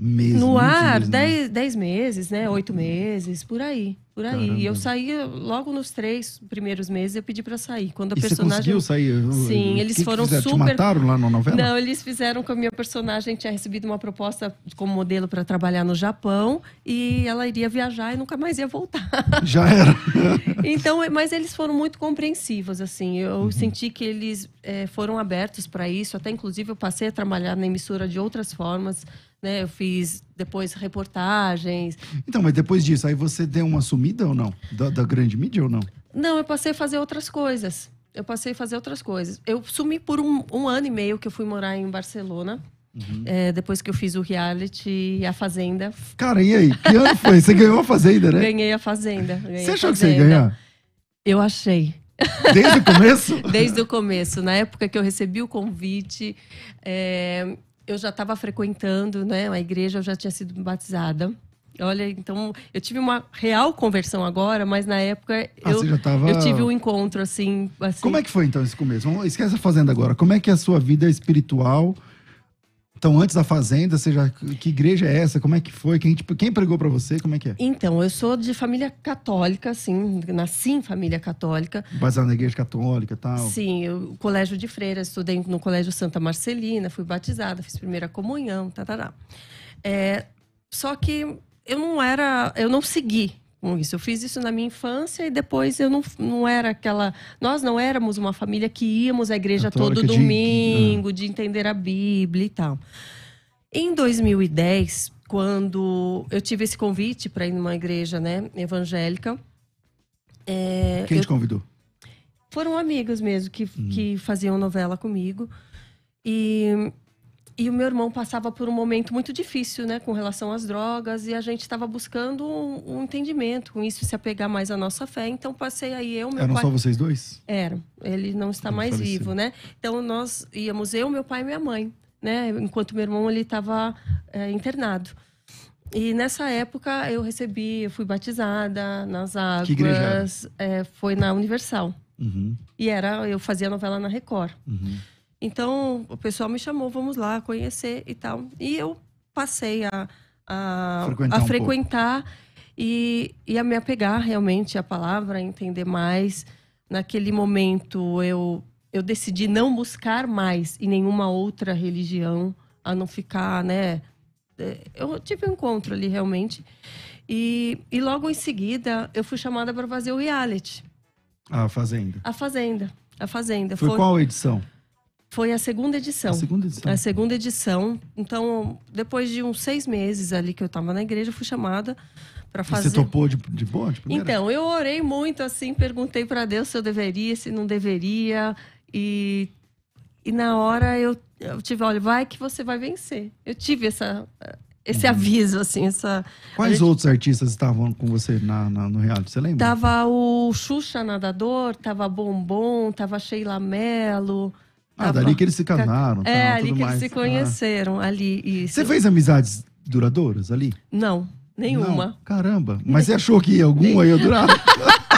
Mesmo, no ar, né? dez meses, né? oito meses, por aí. Por aí. Caramba. E eu saí logo nos três primeiros meses, eu pedi para sair. Quando a e personagem. Você conseguiu sair? Sim, eles que foram que super. Te mataram lá na novela? Não, eles fizeram com a minha personagem tinha recebido uma proposta como modelo para trabalhar no Japão e ela iria viajar e nunca mais ia voltar. <laughs> Já era. <laughs> então, mas eles foram muito compreensivos, assim. Eu uhum. senti que eles é, foram abertos para isso. Até inclusive eu passei a trabalhar na emissora de outras formas né? Eu fiz depois reportagens. Então, mas depois disso, aí você deu uma sumida ou não? Da, da grande mídia ou não? Não, eu passei a fazer outras coisas. Eu passei a fazer outras coisas. Eu sumi por um, um ano e meio que eu fui morar em Barcelona. Uhum. É, depois que eu fiz o reality e a Fazenda. Cara, e aí? Que ano foi? Você ganhou a Fazenda, né? Ganhei a Fazenda. Ganhei você achou fazenda. que você ia ganhar? Eu achei. Desde o começo? <laughs> Desde o começo. Na época que eu recebi o convite, é, eu já estava frequentando né, a igreja, eu já tinha sido batizada. Olha, então eu tive uma real conversão agora, mas na época ah, eu, tava... eu, tive um encontro assim, assim, Como é que foi então esse começo? esquece a fazenda agora. Como é que é a sua vida espiritual? Então, antes da Fazenda, você já, que igreja é essa? Como é que foi? Quem, tipo, quem pregou para você? Como é que é? Então, eu sou de família católica, assim, nasci em família católica. Baseado na igreja católica e tal? Sim, o colégio de freira, estudei no colégio Santa Marcelina, fui batizada, fiz primeira comunhão, tatará. É, só que eu não era, eu não segui com isso. Eu fiz isso na minha infância e depois eu não, não era aquela. Nós não éramos uma família que íamos à igreja todo domingo, de... Ah. de entender a Bíblia e tal. Em 2010, quando eu tive esse convite para ir numa igreja né, evangélica. É, Quem eu... te convidou? Foram amigos mesmo que, hum. que faziam novela comigo. E e o meu irmão passava por um momento muito difícil, né, com relação às drogas, e a gente estava buscando um, um, entendimento com isso, se apegar mais à nossa fé. Então passei aí eu, meu Eram pai. Eram só vocês dois? Era. Ele não está ele mais faleceu. vivo, né? Então nós íamos eu, meu pai e minha mãe, né? Enquanto meu irmão ele estava é, internado. E nessa época eu recebi, eu fui batizada nas águas, é, foi na Universal. Uhum. E era, eu fazia novela na Record. Uhum. Então, o pessoal me chamou, vamos lá conhecer e tal. E eu passei a, a frequentar, a frequentar um e, e a me apegar realmente à palavra, a entender mais. Naquele momento, eu, eu decidi não buscar mais em nenhuma outra religião, a não ficar, né? É, eu tive um encontro ali, realmente. E, e logo em seguida, eu fui chamada para fazer o reality. A Fazenda. A Fazenda. A Fazenda. Foi, Foi... qual edição? Foi a segunda edição. A segunda edição. A segunda edição. Então, depois de uns seis meses ali que eu estava na igreja, eu fui chamada para fazer. E você topou de, de boa? De Então, eu orei muito assim, perguntei para Deus se eu deveria, se não deveria. E, e na hora eu, eu tive, olha, vai que você vai vencer. Eu tive essa, esse uhum. aviso, assim, essa... Quais gente... outros artistas estavam com você na, na, no reality, você lembra? Tava o Xuxa Nadador, tava Bombom, tava Sheila Mello, ah, tá dali que eles se tá. casaram. É, tal, ali que mais. eles se conheceram, ah. ali. Isso. Você fez amizades duradouras ali? Não, nenhuma. Não, caramba, mas você achou que alguma ia durar? <laughs>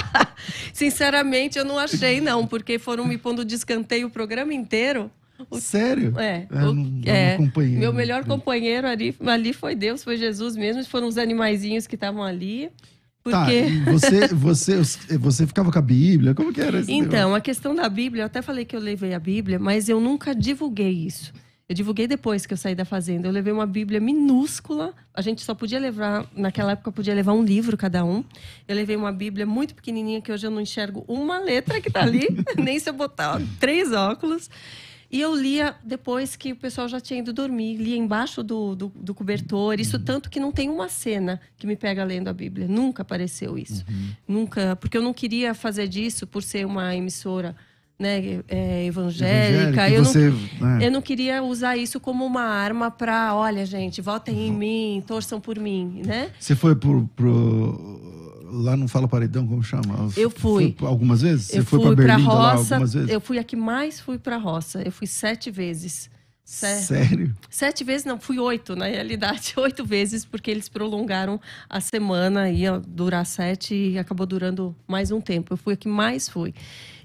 Sinceramente, eu não achei, não, porque foram me pondo de escanteio o programa inteiro. O... Sério? É. é, o... não, é meu né? melhor hum. companheiro ali, ali foi Deus, foi Jesus mesmo. Foram os animaizinhos que estavam ali. Porque... Tá, você, você, você ficava com a Bíblia? Como que era isso? Então, negócio? a questão da Bíblia, eu até falei que eu levei a Bíblia, mas eu nunca divulguei isso. Eu divulguei depois que eu saí da fazenda. Eu levei uma Bíblia minúscula. A gente só podia levar, naquela época, podia levar um livro cada um. Eu levei uma Bíblia muito pequenininha, que hoje eu não enxergo uma letra que tá ali, <laughs> nem se eu botar ó, três óculos. E eu lia depois que o pessoal já tinha ido dormir, lia embaixo do, do, do cobertor, isso tanto que não tem uma cena que me pega lendo a Bíblia. Nunca apareceu isso. Uhum. Nunca, porque eu não queria fazer disso por ser uma emissora né, é, evangélica. evangélica eu, você, não, né? eu não queria usar isso como uma arma para, olha, gente, votem em uhum. mim, torçam por mim, né? Você foi pro, pro lá não fala paredão, como chama? Eu fui. Foi algumas vezes? Eu Você fui para a roça. Eu fui a que mais fui para a roça. Eu fui sete vezes. Sério? Sério? Sete vezes, não, fui oito, na realidade, <laughs> oito vezes, porque eles prolongaram a semana, ia durar sete e acabou durando mais um tempo. Eu fui a que mais fui.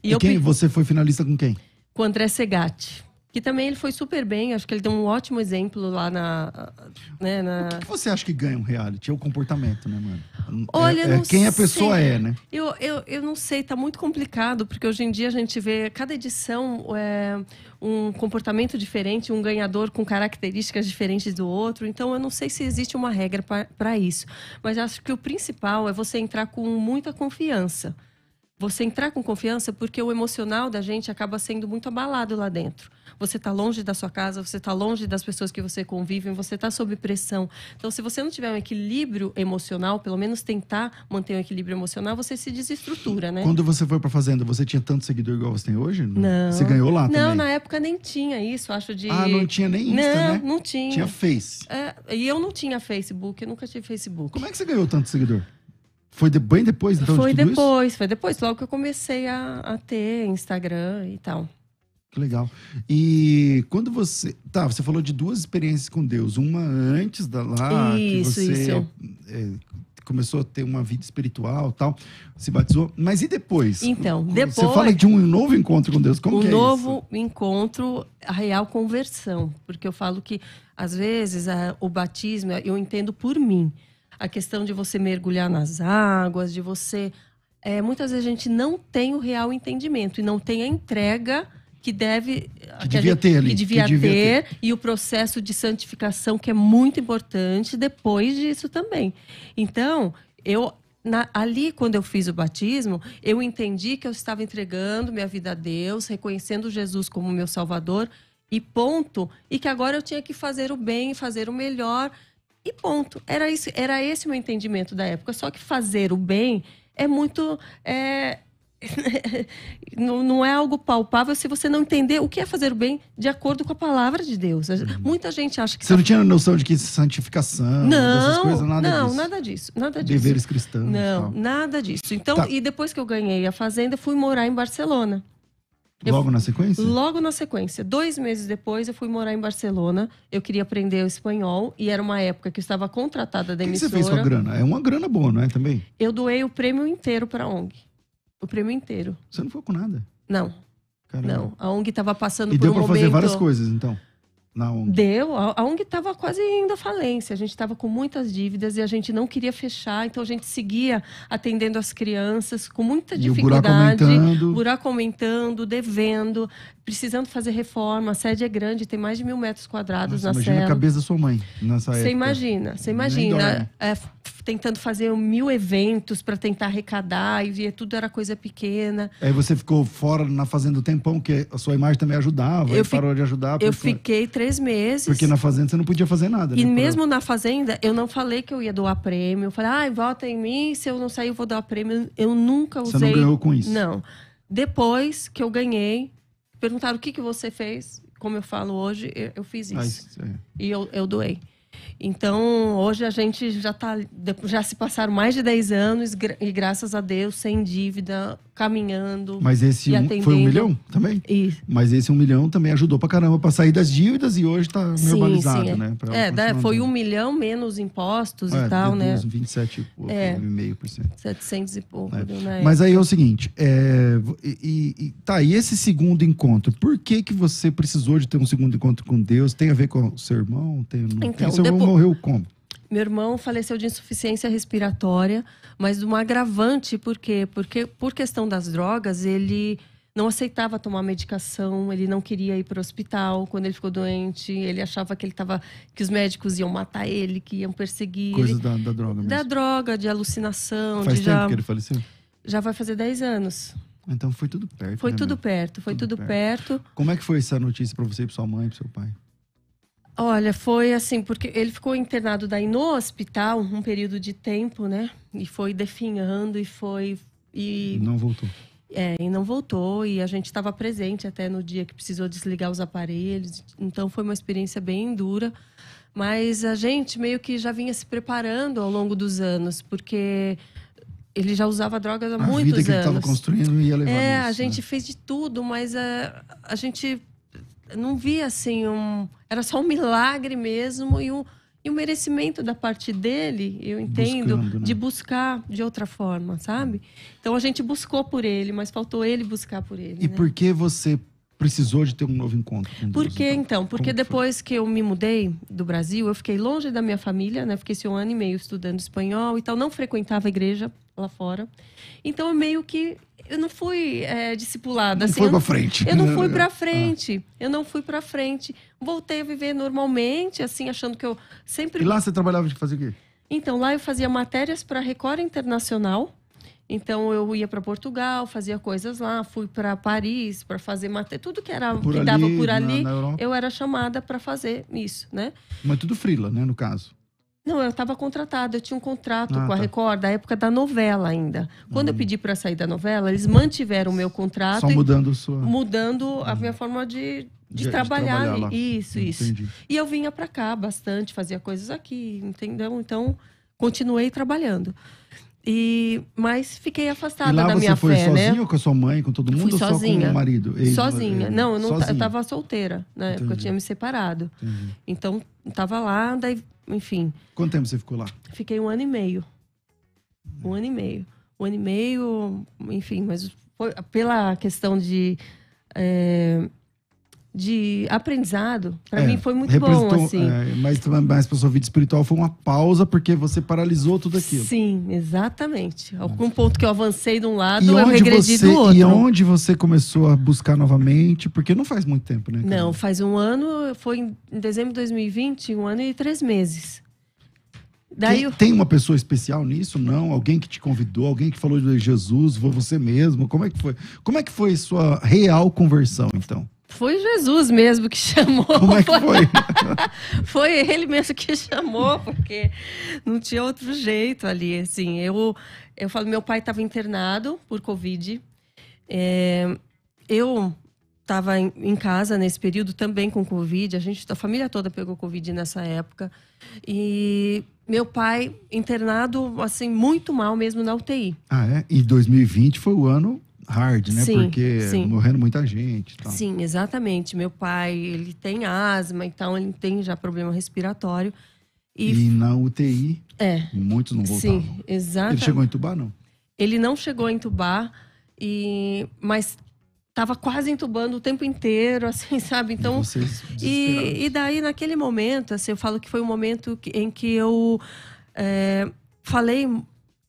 E, e quem? Você foi finalista com quem? Com o André Segatti que também ele foi super bem, acho que ele deu um ótimo exemplo lá na. Né, na... O que, você acha que ganha um reality? É o comportamento, né, mano? Olha, é, é quem sei. a pessoa é, né? Eu, eu, eu não sei, tá muito complicado, porque hoje em dia a gente vê cada edição é, um comportamento diferente, um ganhador com características diferentes do outro. Então eu não sei se existe uma regra para isso. Mas acho que o principal é você entrar com muita confiança você entrar com confiança, porque o emocional da gente acaba sendo muito abalado lá dentro. Você está longe da sua casa, você está longe das pessoas que você convive, você está sob pressão. Então, se você não tiver um equilíbrio emocional, pelo menos tentar manter um equilíbrio emocional, você se desestrutura, né? Quando você foi para fazenda, você tinha tanto seguidor igual você tem hoje? Não. Você ganhou lá também? Não, na época nem tinha isso, acho de. Ah, não tinha nem Insta, não, né? Não, tinha. Tinha Face. É, e eu não tinha Facebook, eu nunca tive Facebook. Como é que você ganhou tanto seguidor? Foi de, bem depois, então, Foi de depois, isso? foi depois, logo que eu comecei a, a, ter Instagram e tal. Que legal. E quando você. Tá, você falou de duas experiências com Deus. Uma antes da lá. Isso, que você, isso. É, começou a ter uma vida espiritual tal, se batizou. Mas e depois? Então, depois. Você fala de um novo encontro com Deus. Como um que é novo isso? encontro, a real conversão. Porque eu falo que, às vezes, a, o batismo, eu entendo por mim a questão de você mergulhar nas águas, de você. É, muitas vezes a gente não tem o real entendimento e não tem a entrega que deve. Que, devia gente, ter ali. Que devia, que devia ter, E o processo de santificação, que é muito importante depois disso também. Então, eu. Na, ali, quando eu fiz o batismo, eu entendi que eu estava entregando minha vida a Deus, reconhecendo Jesus como meu Salvador, e ponto. E que agora eu tinha que fazer o bem, fazer o melhor, e ponto. Era, isso, era esse o meu entendimento da época. Só que fazer o bem é muito. É... <laughs> não, não, é algo palpável se você não entender o que é fazer o bem de acordo com a palavra de Deus. Uhum. Muita gente acha que. Você não tá tinha noção de que é santificação, não, coisas, nada não, disso. nada disso. Nada disso. Deveres cristãos. Não, tal. nada disso. Então, tá. e depois que eu ganhei a fazenda, fui morar em Barcelona. Logo eu, na sequência? Logo na sequência. Dois meses depois, eu fui morar em Barcelona. Eu queria aprender o espanhol e era uma época que eu estava contratada da que emissora. O que você fez com a grana? É uma grana boa, não é também? Eu doei o prêmio inteiro para a ONG. O prêmio inteiro. Você não foi com nada? Não. Caramba. Não. A ONG estava passando e por um momento... E deu para fazer várias coisas, então? na ONG? Deu. A, a ONG estava quase indo à falência. A gente estava com muitas dívidas e a gente não queria fechar, então a gente seguia atendendo as crianças com muita dificuldade. E o buraco aumentando. Buraco aumentando, devendo, precisando fazer reforma. A sede é grande, tem mais de mil metros quadrados Nossa, na imagina Imagina a cabeça da sua mãe nessa época. Você imagina, você imagina. É, tentando fazer mil eventos para tentar arrecadar e via, tudo era coisa pequena. Aí você ficou fora na Fazenda do Tempão, que a sua imagem também ajudava, eu parou de ajudar. Eu fiquei três três meses. Porque na fazenda você não podia fazer nada. E né, mesmo na fazenda, eu não falei que eu ia doar prêmio. Eu falei, ai, ah, vota em mim, se eu não sair, eu vou dar prêmio. Eu nunca usei. Você não ganhou com isso? Não. Depois que eu ganhei, perguntaram o que, que você fez. Como eu falo hoje, eu, eu fiz ah, isso. Ah, isso é. E eu, eu doei. Então, hoje a gente já, tá, já se passaram mais de 10 anos e graças a Deus, sem dívida, caminhando. Mas esse um, foi um milhão também? Isso. Mas esse um milhão também ajudou pra caramba pra sair das dívidas e hoje tá sim, normalizado, sim, né, é. né? é, né, foi um milhão menos impostos é, e tal, né? 27 e pouco, 1,5%. 700 e pouco. É. é. Né? Mas aí é o seguinte, é, e, e, tá, e esse segundo encontro, por que que você precisou de ter um segundo encontro com Deus? Tem a ver com o seu irmão? Tem, então, tem seu irmão morreu como? Meu irmão faleceu de insuficiência respiratória, mas de um agravante, por quê? Porque por questão das drogas, ele não aceitava tomar medicação, ele não queria ir para o hospital quando ele ficou doente, ele achava que ele tava, que os médicos iam matar ele, que iam perseguir Coisa ele. da, da droga mesmo. Da droga, de alucinação. Faz de tempo já, que ele faleceu? Já vai fazer 10 anos. Então foi tudo perto. Foi né, tudo meu? perto, foi tudo, tudo perto. perto. Como é que foi essa notícia para você, para sua mãe, para seu pai? Olha, foi assim, porque ele ficou internado daí no hospital um período de tempo, né? E foi definhando e foi. E não voltou. É, e não voltou. E a gente estava presente até no dia que precisou desligar os aparelhos. Então foi uma experiência bem dura. Mas a gente meio que já vinha se preparando ao longo dos anos, porque ele já usava drogas há a muitos vida que anos. Ele estava construindo e ia levar. É, isso, a né? gente fez de tudo, mas a, eh, a gente não vi assim um. Era só um milagre mesmo e um, e um merecimento da parte dele, eu entendo, Buscando, né? de buscar de outra forma, sabe? Então a gente buscou por ele, mas faltou ele buscar por ele. E né? por que você precisou de ter um novo encontro com Por que então? então? Porque Como depois foi? que eu me mudei do Brasil, eu fiquei longe da minha família, né? Fiquei um ano e meio estudando espanhol e tal, não frequentava a igreja lá fora. Então, eu meio que. Eu não fui é, discipulada. Não assim, foi pra frente. Eu não fui pra ah. frente. Ah. Eu não fui pra frente. Voltei a viver normalmente, assim, achando que eu sempre. E lá você trabalhava de fazer o quê? Então, lá eu fazia matérias para Record Internacional. Então eu ia para Portugal, fazia coisas lá, fui para Paris para fazer matéria, tudo que era por que ali, dava por ali, na, na eu era chamada para fazer isso, né? Mas tudo frila, né, no caso. Não, eu estava contratada, eu tinha um contrato ah, com a tá. Record, da época da novela ainda. Quando hum. eu uhum. pedi para sair da novela, eles mantiveram o meu contrato. Só mudando sua... Mudando a uhum. minha forma de, de, de trabalhar. De trabalhar isso, Entendi. isso. E eu vinha para cá bastante, fazia coisas aqui, entendeu? Então, continuei trabalhando. E, mas fiquei afastada e lá da você minha foi né? sozinha né? ou com a sua mãe, com todo mundo, Fui ou sozinha. só com o marido? sozinha. Não, eu não sozinha. eu tava solteira, né? Porque eu tinha me separado. Entendi. Então, tava lá, daí enfim. Quanto tempo você ficou lá? Fiquei um ano e meio. Um ano e meio. Um ano e meio, enfim, mas foi, pela questão de. É, de aprendizado, para é, mim foi muito bom, assim. É, mas, mas para sua vida espiritual foi uma pausa, porque você paralisou tudo aquilo. Sim, exatamente. Algum é ponto que eu avancei de um lado, e eu regredi você, do outro. E onde você começou a buscar novamente? Porque não faz muito tempo, né? Não, faz um ano, foi em dezembro de 2020, um ano e três meses. Daí eu... Tem uma pessoa especial nisso? Não? Alguém que te convidou? Alguém que falou de Jesus? Foi você mesmo? Como é que foi? Como é que foi sua real conversão, então? Foi Jesus mesmo que chamou. Como é que foi? <laughs> foi ele mesmo que chamou, porque não tinha outro jeito ali. Assim, eu, eu falo, meu pai estava internado por Covid. É, eu estava em, em, casa nesse período também com Covid. A gente, a família toda pegou Covid nessa época. E meu pai internado, assim, muito mal mesmo na UTI. Ah, é? E 2020 foi o ano hard, né? Sim, Porque sim. morrendo muita gente. Tal. Sim, exatamente. Meu pai, ele tem asma, então ele tem já problema respiratório. E, e na UTI, é. muitos não voltavam. Sim, exatamente. Ele chegou a entubar, não? Ele não chegou a entubar, e... mas tava quase entubando o tempo inteiro, <laughs> assim, sabe? Então, e, e daí naquele momento, assim, eu falo que foi um momento em que eu é, falei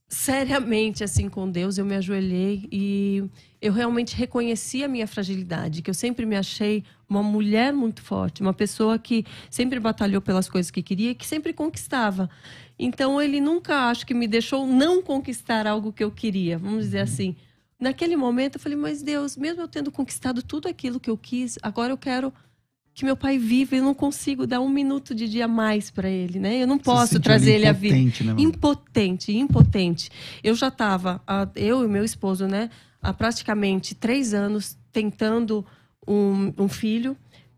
seriamente assim com Deus, eu me ajoelhei e eu realmente reconheci a minha fragilidade, que eu sempre me achei uma mulher muito forte, uma pessoa que sempre batalhou pelas coisas que queria e que sempre conquistava. Então ele nunca acho que me deixou não conquistar algo que eu queria, vamos dizer uhum. assim. Naquele momento eu falei, mas Deus, mesmo eu tendo conquistado tudo aquilo que eu quis, agora eu quero que meu pai vive, eu não consigo dar um minuto de dia mais para ele, né? Eu não posso trazer ele à vida. Né, impotente, impotente. Eu já estava, eu e meu esposo, né, há praticamente três anos tentando um, um filho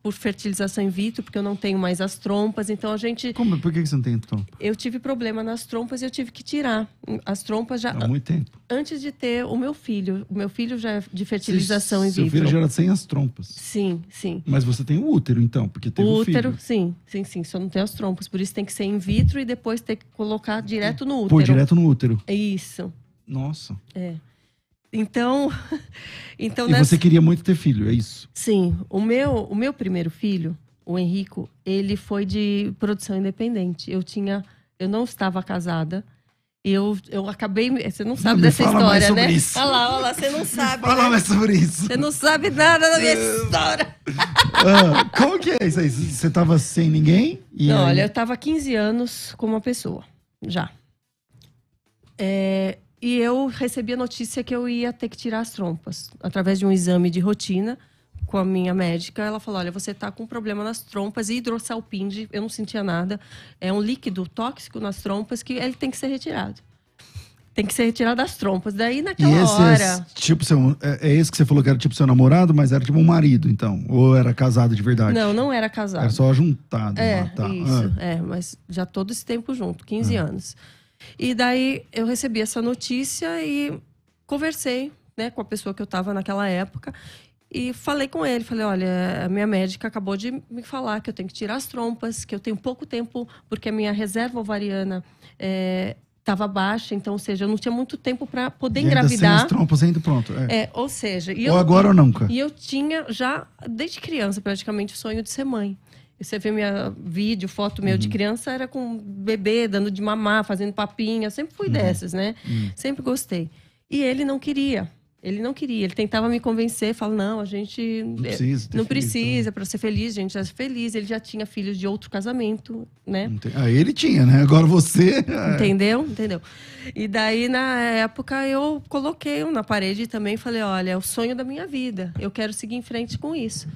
por fertilização in vitro, porque eu não tenho mais as trompas. Então a gente. Como? Por que você não tem trompa? Eu tive problema nas trompas e eu tive que tirar. As trompas já. Há muito tempo. Antes de ter o meu filho. O meu filho já é de fertilização in vitro. Seu filho já era sem as trompas. Sim, sim. Mas você tem o útero, então, porque tem o útero. filho. sim, sim, sim. Só não tem as trompas. Por isso tem que ser in vitro e depois ter que colocar direto no útero. Pô, direto no útero. Isso. Nossa. É. Então, <laughs> então e nessa... você queria muito ter filho, é isso? Sim, o meu, o meu primeiro filho, o Henrico, ele foi de produção independente. Eu tinha, eu não estava casada. Eu, eu acabei. Você não sabe não dessa história, né? Isso. Olha lá, olha lá, você não <laughs> sabe. Fala né? mais sobre isso. Você não sabe nada da minha <laughs> ah. história. Ah, como que é isso aí? Você estava sem ninguém? não, aí... olha, eu estava 15 anos com uma pessoa, já. É, e eu recebi a notícia que eu ia ter que tirar as trompas. Através de um exame de rotina com a minha médica, ela falou: olha, você está com um problema nas trompas, hidrosalpinde, eu não sentia nada. É um líquido tóxico nas trompas que ele tem que ser retirado. Tem que ser retirado das trompas. Daí naquela e esse é hora. É, tipo seu, é, é esse que você falou que era tipo seu namorado, mas era tipo um marido, então. Ou era casado de verdade? Não, não era casado. Era só juntado. É, lá, né? tá. isso. Ah. É, mas já todo esse tempo junto, 15 ah. anos. E daí eu recebi essa notícia e conversei né, com a pessoa que eu estava naquela época e falei com ele, falei, olha, a minha médica acabou de me falar que eu tenho que tirar as trompas, que eu tenho pouco tempo, porque a minha reserva ovariana estava eh, é, baixa, então, ou seja, eu não tinha muito tempo para poder e engravidar. sem as trompas ainda pronto. É. é ou seja, ou eu, agora ou nunca. E eu tinha já desde criança praticamente o sonho de ser mãe. Você vê minha vídeo, foto meu uhum. de criança, era com bebê, dando de mamar, fazendo papinha. Sempre fui uhum. dessas, né? Uhum. Sempre gostei. E ele não queria. Ele não queria, ele tentava me convencer, falou: não, a gente não é, precisa, não precisa então, né? para ser feliz, a gente já é feliz. Ele já tinha filhos de outro casamento, né? Aí ele tinha, né? Agora você. <laughs> É. Entendeu? Entendeu? E daí, na época, eu coloquei um na parede também e falei: olha, é o sonho da minha vida, eu quero seguir em frente com isso.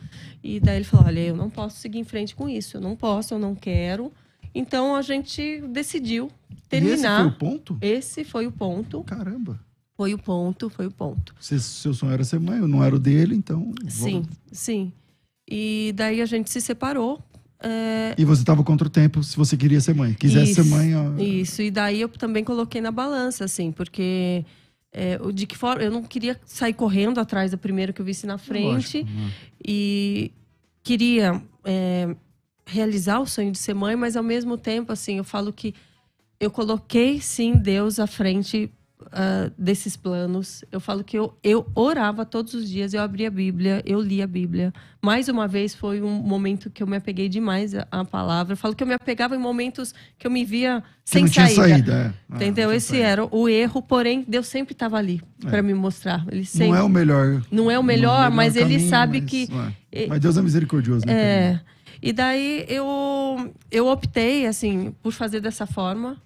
E daí ele falou: olha, eu não posso seguir em frente com isso, eu não posso, eu não quero. Então a gente decidiu terminar. E esse foi o ponto? Esse foi o ponto. Caramba. Foi o ponto, foi o ponto. Se seu sonho era ser mãe, eu não era o dele, então. Sim, vou... sim. E daí a gente se separou. É... E você estava contra o tempo se você queria ser mãe. Quisesse isso, ser mãe. Isso, e daí eu também coloquei na balança, assim, porque. É, de que forma eu não queria sair correndo atrás da primeira que eu visse na frente Lógico, né? e queria é, realizar o sonho de ser mãe mas ao mesmo tempo assim eu falo que eu coloquei sim Deus à frente uh, desses planos. Eu falo que eu, eu orava todos os dias, eu abria a Bíblia, eu lia a Bíblia. Mais uma vez foi um momento que eu me apeguei demais à palavra. Eu falo que eu me apegava em momentos que eu me via sem que não saída. Tinha saída é. Ah, Entendeu? Ah, Esse saída. era o erro, porém Deus sempre estava ali é. para me mostrar. Ele é sempre... É não é o melhor. Não é o melhor, é o melhor mas caminho, ele sabe mas, que. Ué. Mas Deus é misericordioso, né? É. E daí eu, eu optei, assim, por fazer dessa forma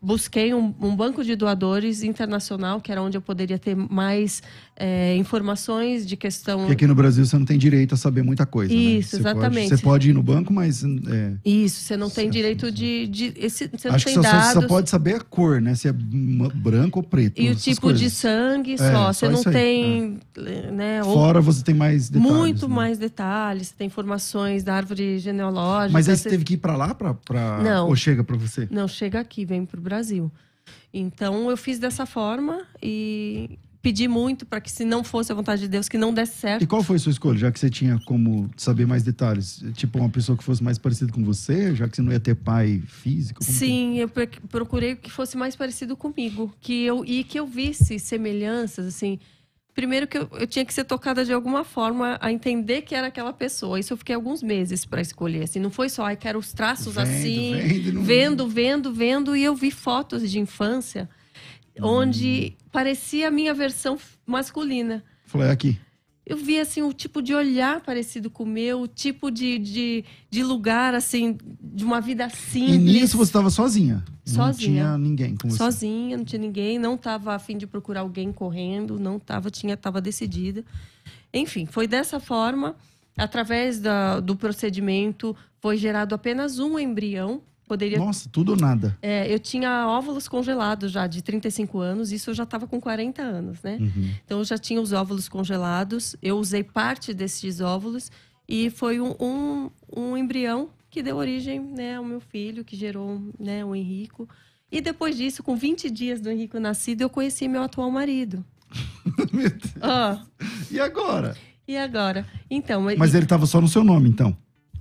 busquei um, um, banco de doadores internacional, que era onde eu poderia ter mais é, informações de questão. Porque aqui no Brasil você não tem direito a saber muita coisa. Né? Isso, né? você exatamente. Pode, você pode ir no banco, mas. É... Isso, você não tem certo. direito de. de esse, você Acho não tem que dados. Você só pode saber a cor, né? Se é branco ou preto. E o tipo coisas. de sangue é, só. É, você só não tem. Né, Fora você tem mais detalhes. Muito né? mais detalhes, você tem informações da árvore genealógica. Mas aí você teve que ir para lá? Pra, pra... Não. Ou chega para você? Não, chega aqui, vem para o Brasil. Então eu fiz dessa forma e pedi muito para que, se não fosse a vontade de Deus, que não desse certo. E qual foi a sua escolha, já que você tinha como saber mais detalhes? Tipo, uma pessoa que fosse mais parecida com você, já que você não ia ter pai físico? Sim, que... eu procurei que fosse mais parecido comigo. que eu E que eu visse semelhanças, assim. Primeiro que eu, eu tinha que ser tocada de alguma forma a entender que era aquela pessoa. Isso eu fiquei alguns meses para escolher. Assim, não foi só, que quero os traços vendo, assim, vendo, vendo, vendo, vendo. E eu vi fotos de infância onde hum. parecia a minha versão masculina. Falei, é aqui. Eu vi, assim, o tipo de olhar parecido com o meu, o tipo de, de, de lugar, assim, de uma vida simples. E nisso você estava sozinha? Sozinha. Não tinha ninguém com você? Sozinha, não tinha ninguém. Não estava afim de procurar alguém correndo, não estava, estava decidida. Enfim, foi dessa forma, através da, do procedimento, foi gerado apenas um embrião Poderia... Nossa, tudo ou nada. É, eu tinha óvulos congelados já de 35 anos, isso eu já estava com 40 anos, né? Uhum. Então eu já tinha os óvulos congelados, eu usei parte desses óvulos e foi um, um, um embrião que deu origem né, ao meu filho, que gerou né, o Henrico. E depois disso, com 20 dias do Henrico nascido, eu conheci meu atual marido. <laughs> meu Deus. Oh. E agora? E agora? Então. Mas e... ele estava só no seu nome, então?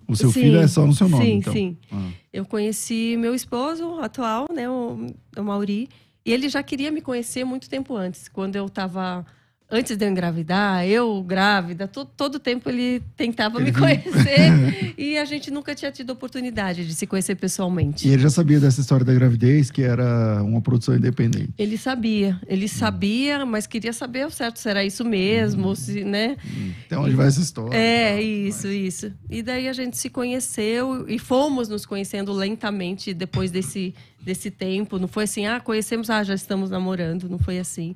O seu sim, filho é só no seu nome, sim, então? Sim, sim. Ah. Eu conheci meu esposo atual, né, o, o Mauri, e ele já queria me conhecer muito tempo antes, quando eu estava antes de eu engravidar, eu grávida, todo, todo tempo ele tentava ele me conhecer <laughs> e a gente nunca tinha tido oportunidade de se conhecer pessoalmente. E ele já sabia dessa história da gravidez, que era uma produção independente. Ele sabia, ele hum. sabia, mas queria saber ao certo se era isso mesmo, hum. se, né? Então onde vai essa história? É, tal, isso, mas... isso. E daí a gente se conheceu e fomos nos conhecendo lentamente depois desse, desse tempo. Não foi assim, ah, conhecemos, ah, já estamos namorando, não foi assim.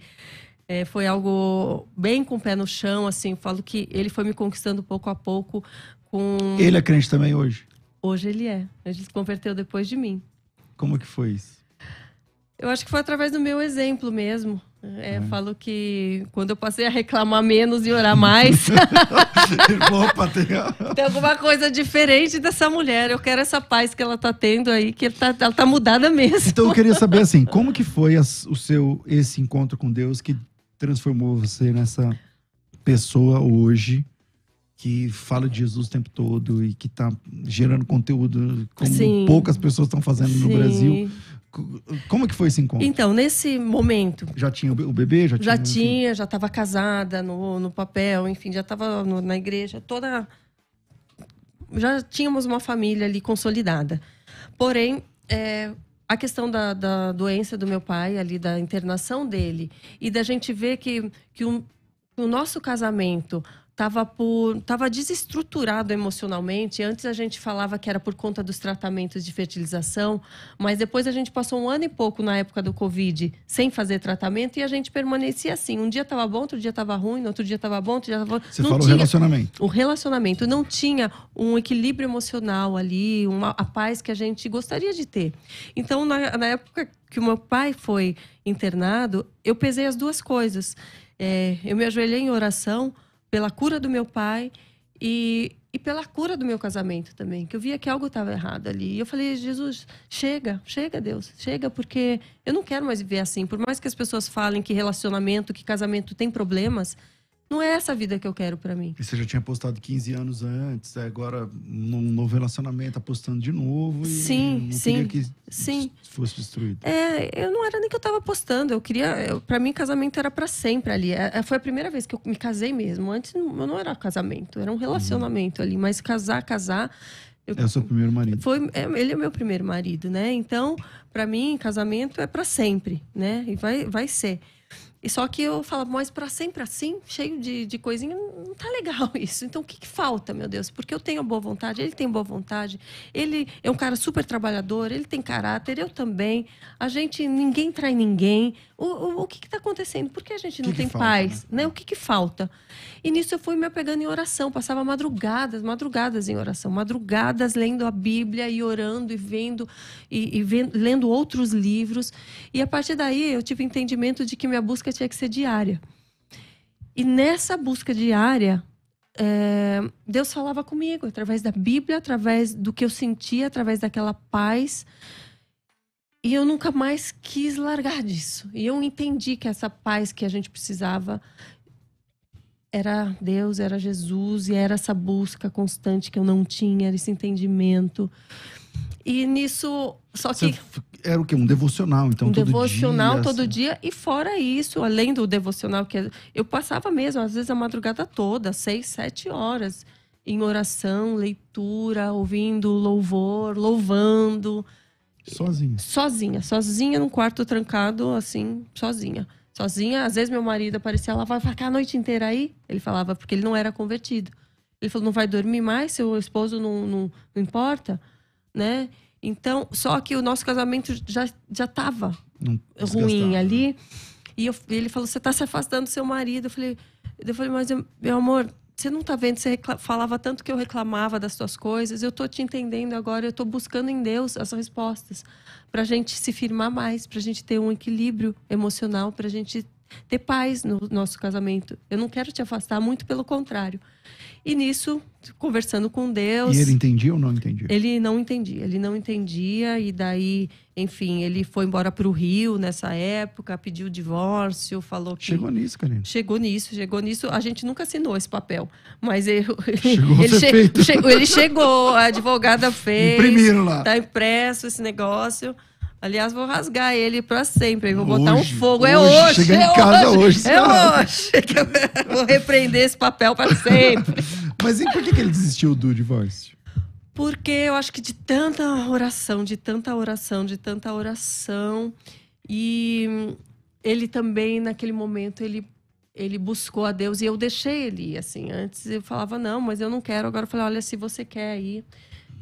É, foi algo bem com o pé no chão, assim. Falo que ele foi me conquistando pouco a pouco com... Ele é crente também hoje? Hoje ele é. Ele se converteu depois de mim. Como que foi isso? Eu acho que foi através do meu exemplo mesmo. É, é. Falo que quando eu passei a reclamar menos e orar mais. <laughs> <laughs> Opa, tem... tem alguma coisa diferente dessa mulher. Eu quero essa paz que ela está tendo aí, que ela está ela tá mudada mesmo. Então eu queria saber assim, como que foi o seu esse encontro com Deus que transformou você nessa pessoa hoje que fala de Jesus o tempo todo e que está gerando conteúdo como Sim. poucas pessoas estão fazendo Sim. no Brasil. Como que foi esse encontro? Então, nesse momento. Já tinha o bebê? Já tinha, já, tinha, já estava casada no, no papel, enfim, já estava na igreja, toda. Já tínhamos uma família ali consolidada. Porém, é, a questão da, da, doença do meu pai, ali da internação dele, e da gente ver que, que, um, que o nosso casamento, estava por desestruturado emocionalmente. Antes a gente falava que era por conta dos tratamentos de fertilização, mas depois a gente passou um ano e pouco na época do Covid sem fazer tratamento e a gente permanecia assim. Um dia estava bom, outro dia estava ruim, outro dia estava bom, outro dia estava Você não fala tinha, o relacionamento. O relacionamento não tinha um equilíbrio emocional ali, uma a paz que a gente gostaria de ter. Então na, na época que o meu pai foi internado, eu pesei as duas coisas. É, eu me ajoelhei em oração pela cura do meu pai e, e pela cura do meu casamento também, que eu via que algo estava errado ali. E eu falei, Jesus, chega, chega, Deus, chega, porque eu não quero mais viver assim. Por mais que as pessoas falem que relacionamento, que casamento tem problemas, não é essa vida que eu quero para mim. E você já tinha postado 15 anos antes, agora num novo relacionamento, apostando tá de novo. E sim, não sim. Queria que sim. fosse destruído. É, eu não era nem que eu tava apostando. Eu queria. para mim, casamento era para sempre ali. É, é, foi a primeira vez que eu me casei mesmo. Antes não, não era casamento, era um uhum. relacionamento uhum. ali. Mas casar, casar. Eu, é o seu primeiro marido. Foi, é, ele é meu primeiro marido, né? Então, para mim, casamento é para sempre, né? E vai, vai ser. E só que eu falo, mas para sempre assim, cheio de, de coisinha, não tá legal <laughs> isso. Então, o que, que, falta, meu Deus? Porque eu tenho boa vontade, ele tem boa vontade, ele é um cara super trabalhador, ele tem caráter, eu também. A gente, ninguém trai ninguém. O, o, o que está acontecendo? Por que a gente não que tem que paz? Falta, né? né? É. O que, que falta? E nisso eu fui me apegando em oração. Passava madrugadas, madrugadas em oração. Madrugadas lendo a Bíblia e orando e vendo e, e vendo, lendo outros livros. E a partir daí eu tive entendimento de que minha busca tinha que ser diária. E nessa busca diária, é, Deus falava comigo através da Bíblia, através do que eu sentia, através daquela paz. E eu nunca mais quis largar disso. E eu entendi que essa paz que a gente precisava era Deus, era Jesus e era essa busca constante que eu não tinha, era esse entendimento. E nisso, só que Você era o que um devocional, então um todo devocional dia, assim? todo assim. dia e fora isso, além do devocional que eu passava mesmo às vezes a madrugada toda, seis, sete horas em oração, leitura, ouvindo louvor, louvando Sozinha? Sozinha, sozinha num quarto trancado, assim, sozinha. Sozinha, às vezes meu marido aparecia lá, vai ficar a noite inteira aí? Ele falava, porque ele não era convertido. Ele falou, não vai dormir mais, seu esposo não, não, não importa, né? Então, só que o nosso casamento já, já tava não, ruim né? ali. E eu, ele falou, você está se afastando do seu marido. Eu falei, eu falei mas, meu amor, você não está vendo, você falava tanto que eu reclamava das suas coisas, eu estou te entendendo agora, eu estou buscando em Deus as respostas para a gente se firmar mais, para a gente ter um equilíbrio emocional, para a gente ter paz no nosso casamento. Eu não quero te afastar, muito pelo contrário. E nisso, conversando com Deus. E ele entendia ou não entendia? Ele não entendia, ele não entendia, e daí, enfim, ele foi embora para o Rio nessa época, pediu divórcio, falou que. Chegou nisso, Karine. Chegou nisso, chegou nisso. A gente nunca assinou esse papel, mas <laughs> ele. Chegou ele, che... ele chegou, a advogada <laughs> fez. Imprimiram lá. Tá impresso esse negócio. Aliás, vou rasgar ele pra sempre. vou botar um fogo. É é hoje, é hoje. Chega é em casa hoje. É hoje. vou repreender esse papel para sempre. Mas e por que, que ele desistiu do divórcio? Porque eu acho que de tanta oração, de tanta oração, de tanta oração. E ele também, naquele momento, ele, ele buscou a Deus. E eu deixei ele ir, assim. Antes eu falava, não, mas eu não quero. Agora eu falei, olha, se você quer ir.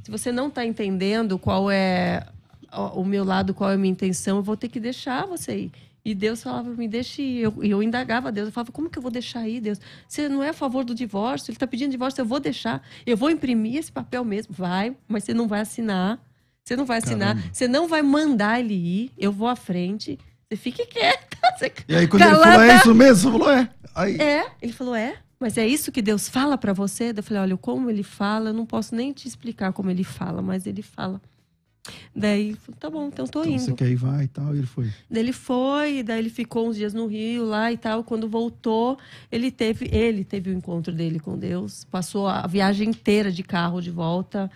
Se você não está entendendo qual é o meu lado, qual é a minha intenção, eu vou ter que deixar você ir. E Deus falava, me deixe ir. Eu, eu indagava a Deus. Eu falava, como que eu vou deixar ir, Deus? Você não é a favor do divórcio, ele está pedindo divórcio, eu vou deixar. Eu vou imprimir esse papel mesmo. Vai, mas você não vai assinar. Você não vai assinar. Caramba. Você não vai mandar ele ir. Eu vou à frente. Você fique quieta. <laughs> Você... E aí, quando Calada. ele falou, é isso mesmo? Falou, é. Aí... É, ele falou, é. Mas é isso que Deus fala para você? Eu falei, olha, como ele fala, eu não posso nem te explicar como ele fala, mas ele fala. Daí, tá bom, então tô então, indo. Você quer ir, vai e tal, e ele foi. Daí ele foi, daí ele ficou uns dias no Rio lá e tal. Quando voltou, ele teve, ele teve o encontro dele com Deus. Passou a viagem inteira de carro de volta,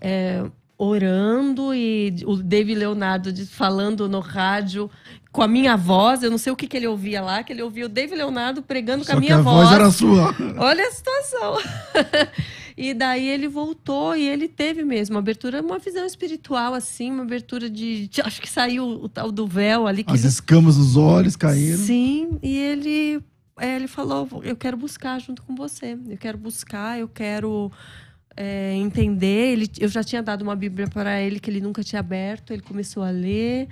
é, orando e o David Leonardo falando no rádio com a minha voz. Eu não sei o que, que ele ouvia lá, que ele ouvia o David Leonardo pregando Só com a minha a voz. voz era sua. <laughs> Olha a situação. <laughs> E daí ele voltou e ele teve mesmo uma abertura, uma visão espiritual, assim, uma abertura de. de acho que saiu o tal do véu ali. As ele... escamas dos olhos caíram. Sim, e ele. É, ele falou: Eu quero buscar junto com você. Eu quero buscar, eu quero é, entender. Ele, eu já tinha dado uma Bíblia para ele que ele nunca tinha aberto. Ele começou a ler.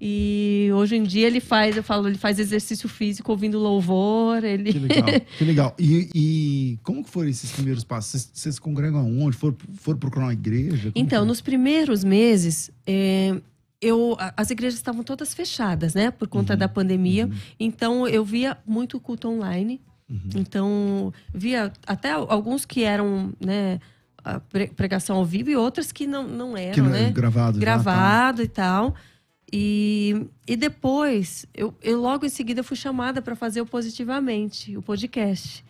E hoje em dia ele faz, eu falo, ele faz exercício físico ouvindo louvor. Ele... Que legal, <laughs> que legal. E, e como que foram esses primeiros passos? Vocês, vocês congregam aonde? Foram, foram procurar uma igreja? Como então, foi? nos é? primeiros meses, é, eu, as igrejas estavam todas fechadas, né? Por conta uhum, da pandemia. Uhum. Então, eu via muito culto online. Uhum. Então, via até alguns que eram, né? a pregação ao vivo e outras que não, não eram, que não, né? né Gravado. Gravado já, tá. e tal. E, e depois, eu, eu logo em seguida fui chamada para fazer o Positivamente, o podcast.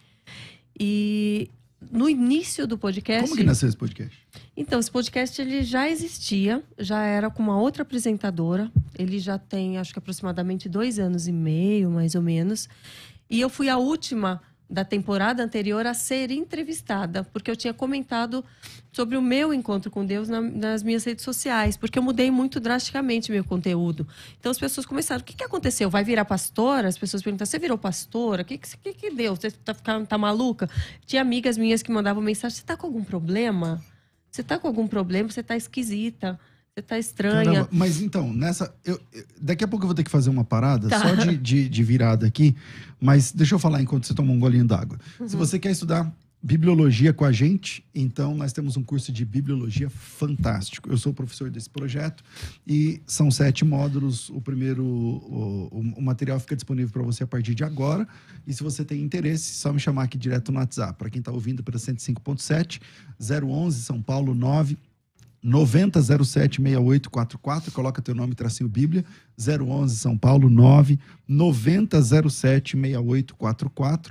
E no início do podcast... Como que nasceu esse podcast? Então, esse podcast ele já existia, já era com uma outra apresentadora. Ele já tem, acho que aproximadamente dois anos e meio, mais ou menos. E eu fui a última da temporada anterior a ser entrevistada, porque eu tinha comentado sobre o meu encontro com Deus na, nas minhas redes sociais, porque eu mudei muito drasticamente meu conteúdo. Então as pessoas começaram: o que, que aconteceu? Vai virar pastora? As pessoas perguntam: você virou pastora? O que, que, que deu? Você tá ficando tá maluca? Tinha amigas minhas que mandavam mensagem: você está com algum problema? Você está com algum problema? Você está esquisita? Você tá estranha. Caramba, mas então, nessa. Eu, daqui a pouco eu vou ter que fazer uma parada tá. só de, de, de, virada aqui. Mas deixa eu falar enquanto você toma um golinho d'água. Uhum. Se você quer estudar bibliologia com a gente, então nós temos um curso de bibliologia fantástico. Eu sou professor desse projeto e são sete módulos. O primeiro, o, o material fica disponível para você a partir de agora. E se você tem interesse, só me chamar aqui direto no WhatsApp. Para quem está ouvindo, pela 105.7, 011 São Paulo 9 90076844, coloca teu nome, tracinho Bíblia, 011 São Paulo, 990076844,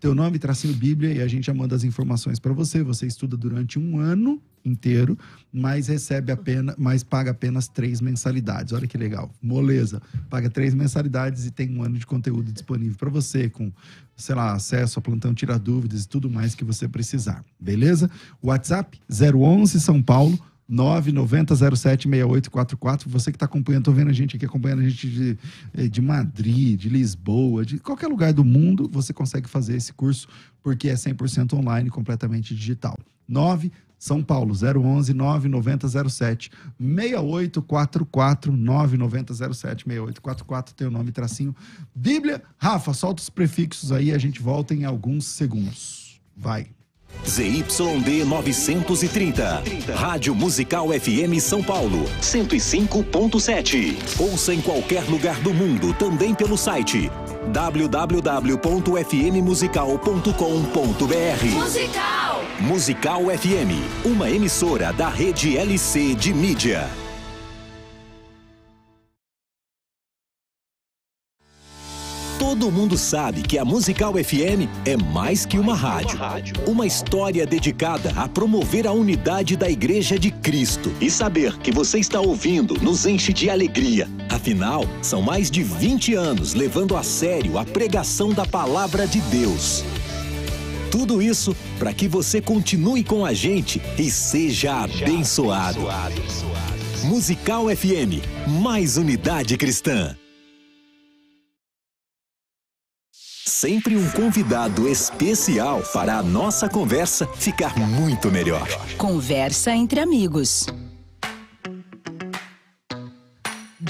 teu nome, tracinho Bíblia, e a gente já manda as informações para você. Você estuda durante um ano inteiro, mas recebe apenas, mas paga apenas três mensalidades. Olha que legal, moleza. Paga três mensalidades e tem um ano de conteúdo disponível para você, com, sei lá, acesso a plantão tirar dúvidas e tudo mais que você precisar. Beleza? WhatsApp 011 São Paulo 990076844. Você que está acompanhando, estou vendo a gente aqui, acompanhando a gente de, eh, de Madrid, de Lisboa, de qualquer lugar do mundo, você consegue fazer esse curso, porque é 100% online, completamente digital. 9 São Paulo, 011 9907 6844 9907 6844, tem o nome tracinho. Bíblia, Rafa, solta os prefixos aí, a gente volta em alguns segundos. Vai. ZYD 930. Rádio Musical FM São Paulo, 105.7. Ouça em qualquer lugar do mundo, também pelo site www.fmmusical.com.br. Musical! Musical FM, uma emissora da rede LC de mídia. Todo mundo sabe que a Musical FM é mais que uma rádio. Uma história dedicada a promover a unidade da Igreja de Cristo. E saber que você está ouvindo nos enche de alegria. Afinal, são mais de 20 anos levando a sério a pregação da palavra de Deus. Tudo isso para que você continue com a gente e seja abençoado. Musical FM, mais unidade cristã. sempre um convidado especial para a nossa conversa ficar muito melhor. Conversa entre amigos.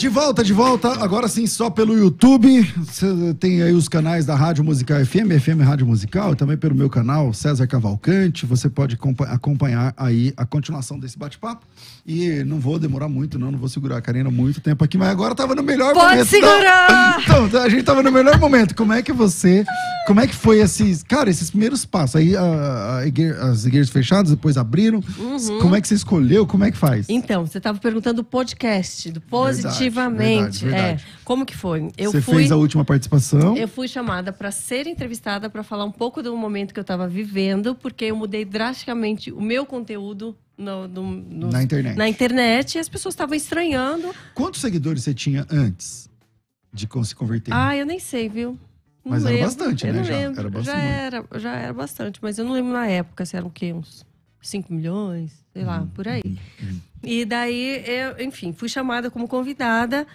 De volta, de volta, agora sim, só pelo YouTube. Cê tem aí os canais da Rádio Musical FM, FM Rádio Musical, e também pelo meu canal, César Cavalcante. Você pode acompanhar aí a continuação desse bate-papo. E não vou demorar muito, não, não vou segurar a Karina muito tempo aqui, mas agora tava no melhor pode momento. Pode segurar! Então, então, a gente tava no melhor momento. Como é que você. Como é que foi esses. Cara, esses primeiros passos? Aí a, a, as igrejas fechadas, depois abriram. Uhum. Como é que você escolheu? Como é que faz? Então, você tava perguntando do podcast, do positivo. Verdade Efetivamente. Verdade, verdade. É. Como que foi? Eu Você fui, fez a última participação? Eu fui chamada para ser entrevistada para falar um pouco do momento que eu estava vivendo, porque eu mudei drasticamente o meu conteúdo no, no, no, na internet. Na internet e as pessoas estavam estranhando. Quantos seguidores você tinha antes de se converter? Ah, eu nem sei, viu? Não mas lembro. era bastante, eu né? Já era bastante. já, era, já era bastante, mas eu não lembro na época se eram o quê? Uns 5 milhões, sei lá, hum, por aí. Hum, hum. E daí, eu, enfim, fui chamada como convidada.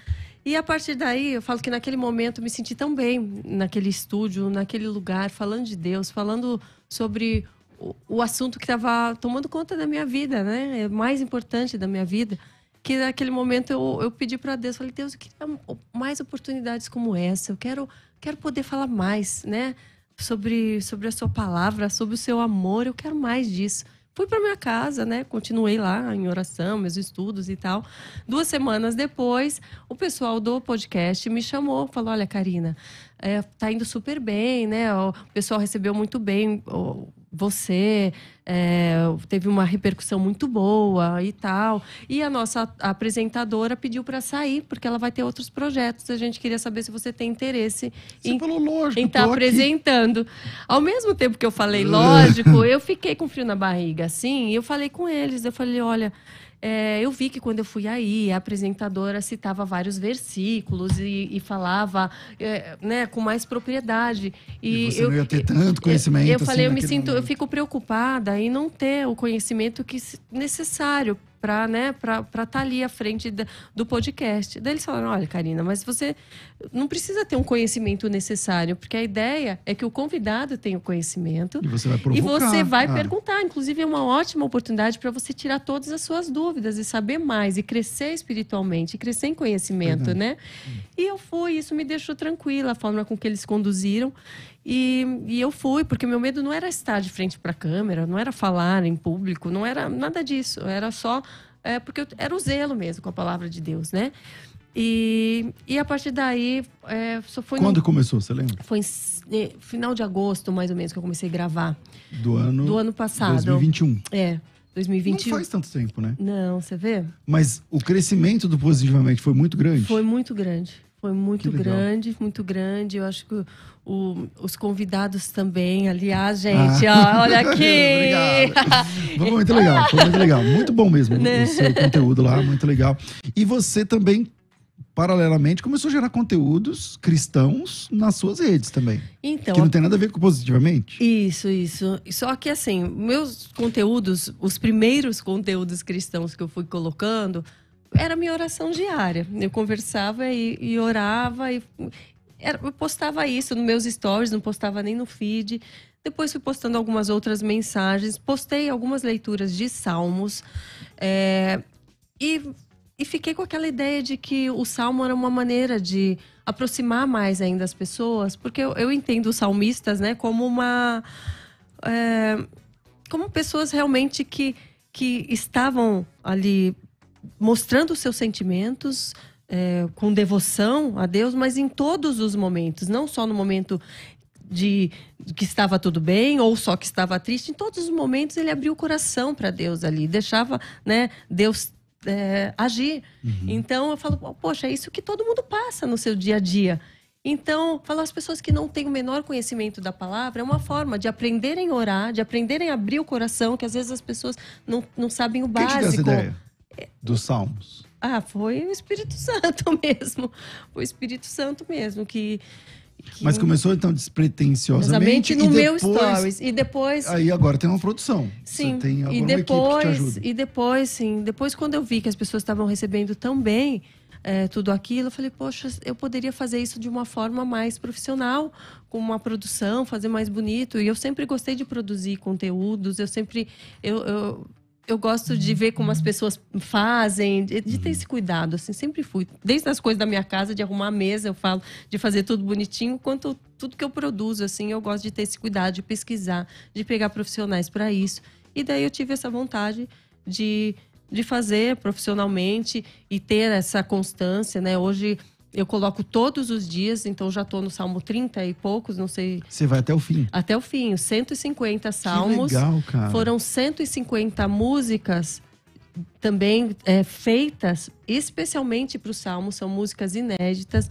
E a partir daí, eu falo que naquele momento eu me senti tão bem naquele estúdio, naquele lugar, falando de Deus, falando sobre o, o assunto que estava tomando conta da minha vida, né? É mais importante da minha vida. Que naquele momento eu, eu pedi para Deus, falei, Deus, eu queria mais oportunidades como essa, eu quero, quero poder falar mais, né? Sobre, sobre a sua palavra, sobre o seu amor, eu quero mais disso fui para minha casa, né? Continuei lá em oração, meus estudos e tal. Duas semanas depois, o pessoal do podcast me chamou, falou: "Olha, Karina, é, tá indo super bem, né? O pessoal recebeu muito bem o, você é, teve uma repercussão muito boa e tal. E a nossa apresentadora pediu para sair, porque ela vai ter outros projetos. A gente queria saber se você tem interesse você em, falou, lógico, em estar tá apresentando. Ao mesmo tempo que eu falei lógico, <laughs> eu fiquei com frio na barriga, assim, e eu falei com eles. Eu falei, olha, é, eu vi que quando eu fui aí, a apresentadora citava vários versículos e, e falava é, né, com mais propriedade. E, e você eu, não ia ter tanto é, conhecimento. Eu, eu assim, falei, eu me sinto, momento. eu fico preocupada em não ter o conhecimento que necessário para né, estar tá ali à frente do podcast. Daí eles falaram: olha, Karina, mas você não precisa ter um conhecimento necessário, porque a ideia é que o convidado tenha o conhecimento. E você vai provocar. E você vai ah. perguntar. Inclusive, é uma ótima oportunidade para você tirar todas as suas dúvidas e saber mais, e crescer espiritualmente, e crescer em conhecimento, Verdade. né? Hum. E eu fui, isso me deixou tranquila, a forma com que eles conduziram. E, e, eu fui, porque meu medo não era estar de frente para a câmera, não era falar em público, não era nada disso. Era só. É, porque eu, era o zelo mesmo com a palavra de Deus, né? E, e a partir daí. É, só foi Quando no, começou, você lembra? Foi em, final de agosto, mais ou menos, que eu comecei a gravar. Do ano. Do ano passado. 2021. É. 2021. Não faz tanto tempo, né? Não, você vê? Mas o crescimento do Positivamente foi muito grande? Foi muito grande. Foi muito grande, muito grande. Eu acho que o, os convidados também. Aliás, ah, gente, ah. ó, olha <laughs> aqui. foi muito legal, foi muito legal. Muito bom mesmo né? o seu conteúdo lá, muito legal. E você também paralelamente, começou a gerar conteúdos cristãos nas suas redes também. Então. Que não tem nada a ver com positivamente. Isso, isso. Só que, assim, meus conteúdos, os primeiros conteúdos cristãos que eu fui colocando, era minha oração diária. Eu conversava e, e orava e, eu postava isso nos meus stories, não postava nem no feed. Depois fui postando algumas outras mensagens, postei algumas leituras de salmos. É, e, e fiquei com aquela ideia de que o salmo era uma maneira de aproximar mais ainda as pessoas, porque eu, eu entendo os salmistas né, como uma. É, como pessoas realmente que, que estavam ali mostrando os seus sentimentos, é, com devoção a Deus, mas em todos os momentos, não só no momento de que estava tudo bem ou só que estava triste, em todos os momentos ele abriu o coração para Deus ali, deixava né, Deus é, agir. Uhum. Então eu falo, poxa, é isso que todo mundo passa no seu dia a dia. Então, falar às pessoas que não têm o menor conhecimento da palavra é uma forma de aprenderem a orar, de aprenderem a abrir o coração, que às vezes as pessoas não, não sabem o básico. Quem te deu essa ideia? É, Dos Salmos. Ah, foi o Espírito Santo <laughs> mesmo. Foi o Espírito Santo mesmo que. que Mas começou então despretensiosamente. no depois, meu stories. E depois. Aí agora tem uma produção. Sim. Você tem e depois. E depois, sim. Depois, quando eu vi que as pessoas estavam recebendo tão bem. É, tudo aquilo, eu falei, poxa, eu poderia fazer isso de uma forma mais profissional, com uma produção, fazer mais bonito. E eu sempre gostei de produzir conteúdos, eu sempre. eu, eu eu gosto de ver como as pessoas fazem, de, de, ter uhum. esse cuidado, assim, sempre fui. Desde as coisas da minha casa, de arrumar a mesa, eu falo, de fazer tudo bonitinho, quanto tudo que eu produzo, assim, eu gosto de ter esse cuidado, de pesquisar, de pegar profissionais para isso. E daí eu tive essa vontade de, de fazer profissionalmente e ter essa constância, né? Hoje eu coloco todos os dias, então já estou no Salmo 30 e poucos, não sei. Você vai até o fim? Até o fim, 150 salmos. Que legal, cara. Foram 150 músicas também é, feitas especialmente para o Salmo, são músicas inéditas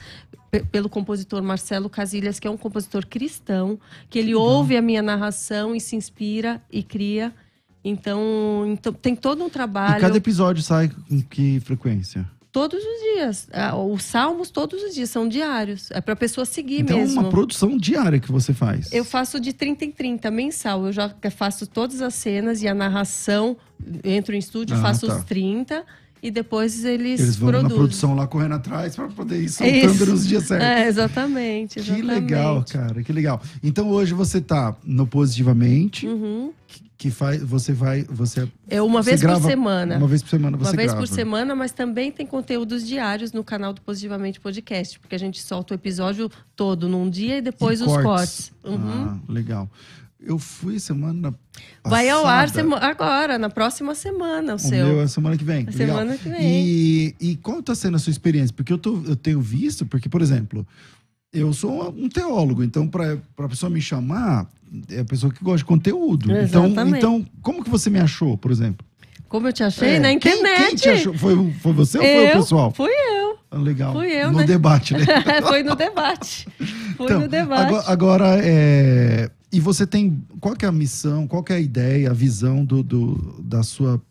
pelo compositor Marcelo Casilhas, que é um compositor cristão, que ele que ouve a minha narração e se inspira e cria. Então, então tem todo um trabalho. E cada episódio sai com que frequência? todos os dias. Ah, os salmos todos os dias, são diários. É para a pessoa seguir então, mesmo. Então, é uma produção diária que você faz? Eu faço de 30 em 30, mensal. Eu já faço todas as cenas e a narração. Entro em estúdio, ah, faço tá. os 30 e depois eles Eles vão produzem. na produção lá correndo atrás para poder ir soltando nos dias certos. É, exatamente, exatamente, Que legal, cara, que legal. Então hoje você tá no Positivamente, uhum. que, que faz, você vai, você é uma você vez grava, por semana. Uma vez por semana você Uma vez grava. por semana, mas também tem conteúdos diários no canal do Positivamente Podcast, porque a gente solta o episódio todo num dia e depois e os cortes. cortes. Uhum. Ah, legal. Eu fui semana passada. Vai ao ar agora, na próxima semana, o, o seu. Meu é semana que vem. semana que vem. E, e qual está sendo a sua experiência? Porque eu, tô, eu tenho visto, porque, por exemplo, eu sou um teólogo, então para a pessoa me chamar, é a pessoa que gosta de conteúdo. Então, Exatamente. Então, então, como que você me achou, por exemplo? Como eu te achei? É. Na internet. Quem, quem te achou? Foi, foi você eu, ou foi o pessoal? Fui eu. Ah, legal. Fui eu, no né? debate, né? <laughs> foi no debate. Foi então, no debate. Agora, agora é, e você tem. Qual é a missão, qual é a ideia, a visão do, do, da, sua,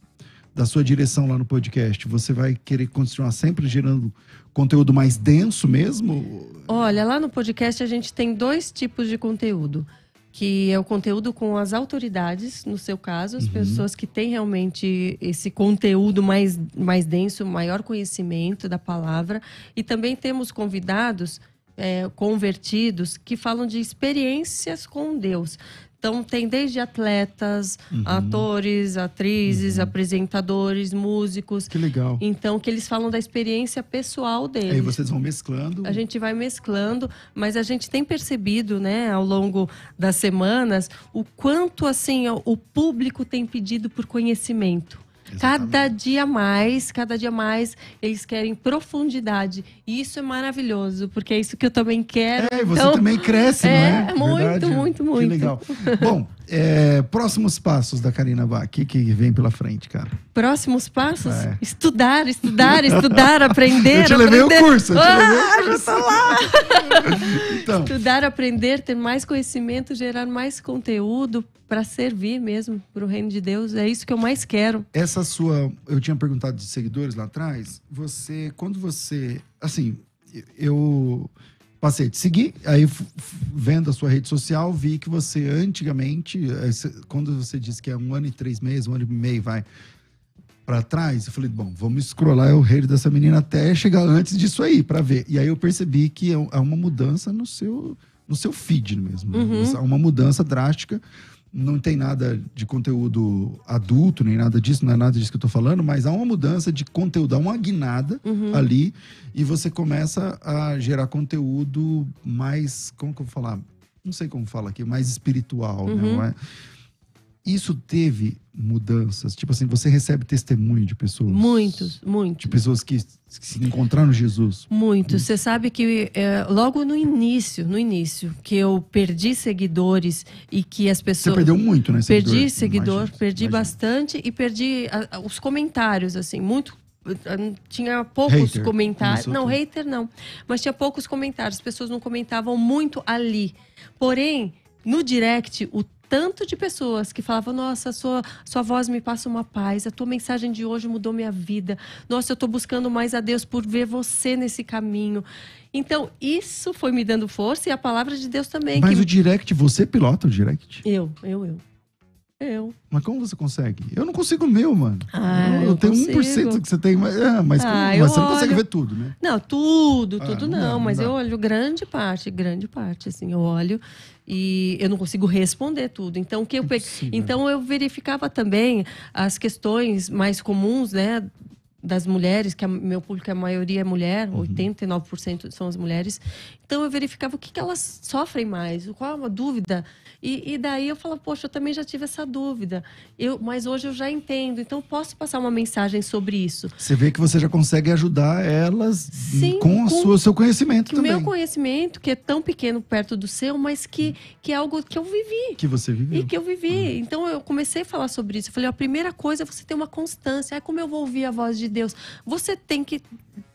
da sua direção lá no podcast? Você vai querer continuar sempre gerando conteúdo mais denso mesmo? Olha, lá no podcast a gente tem dois tipos de conteúdo. Que é o conteúdo com as autoridades, no seu caso, as uhum. pessoas que têm realmente esse conteúdo mais, mais denso, maior conhecimento da palavra. E também temos convidados é, convertidos que falam de experiências com Deus. Então, tem desde atletas, uhum. atores, atrizes, uhum. apresentadores, músicos. Que legal. Então, que eles falam da experiência pessoal deles. Aí vocês vão mesclando. A gente vai mesclando, mas a gente tem percebido, né, ao longo das semanas, o quanto, assim, o público tem pedido por conhecimento. Cada dia mais, cada dia mais, eles querem profundidade. E isso é maravilhoso, porque é isso que eu também quero. É, e você então, também cresce, <laughs> é, não é? Muito, Verdade? muito, muito. Que legal. Bom, é, próximos passos da Karina Bach, o que, que vem pela frente, cara? Próximos passos? É. Estudar, estudar, estudar, <laughs> aprender. Eu te levei aprender. o curso. Eu te ah, levei o curso. já tá tô lá. <laughs> então. Estudar, aprender, ter mais conhecimento, gerar mais conteúdo para servir mesmo para o reino de Deus. É isso que eu mais quero. Essa sua, eu tinha perguntado de seguidores lá atrás. Você, quando você, assim, eu Passei a te seguir, aí vendo a sua rede social, vi que você antigamente, eh, quando você disse que é um ano e três meses, um ano e meio, vai para trás, eu falei, bom, vamos scrollar é o rei dessa menina até chegar antes disso aí, para ver. E aí eu percebi que é há uma mudança no seu, no seu feed mesmo. Né? Uhum. Há uma mudança drástica não tem nada de conteúdo adulto, nem nada disso, não é nada disso que eu tô falando, mas há uma mudança de conteúdo, há uma guinada uhum. ali, e você começa a gerar conteúdo mais, como que eu vou falar? Não sei como fala aqui, mais espiritual, né? uhum. né? Isso teve mudanças? Tipo assim, você recebe testemunho de pessoas? Muitos, muitos. De pessoas que, que se encontraram Jesus? Muitos. Hum. Você sabe que é, logo no início, no início, que eu perdi seguidores e que as pessoas... Você perdeu muito, né? Seguidor? Perdi seguidor, imagina, perdi imagina. bastante e perdi a, a, os comentários, assim, muito tinha poucos hater. comentários. Começou não, tudo. hater não. Mas tinha poucos comentários. As pessoas não comentavam muito ali. Porém, no direct, o tanto de pessoas que falavam: Nossa, sua, sua voz me passa uma paz, a tua mensagem de hoje mudou minha vida. Nossa, eu estou buscando mais a Deus por ver você nesse caminho. Então, isso foi me dando força e a palavra de Deus também. Mas que... o direct, você pilota o direct? Eu, eu, eu. Eu. Mas como você consegue? Eu não consigo o meu, mano. Ah, eu, eu, tenho consigo. 1% que você tem, mas, é, mas, ah, como, mas você olho... não consegue ver tudo, né? Não, tudo, ah, tudo não, não, não mas eu olho grande parte, grande parte, assim, eu olho e eu não consigo responder tudo. Então, que eu pe... Então eu verificava também as questões mais comuns, né, das mulheres, que a, meu público, a maioria é mulher, uhum. 89% são as mulheres. Então eu verificava o que, que elas sofrem mais, qual é a dúvida. E, e, daí eu falo, poxa, eu também já tive essa dúvida. Eu, mas hoje eu já entendo, então posso passar uma mensagem sobre isso. Você vê que você já consegue ajudar elas Sim, com, o seu conhecimento que também. meu conhecimento, que é tão pequeno perto do seu, mas que, que é algo que eu vivi. Que você viveu. E que eu vivi. Uhum. Então eu comecei a falar sobre isso. Eu falei, a primeira coisa é você ter uma constância. É como eu vou ouvir a voz de Deus. Você tem que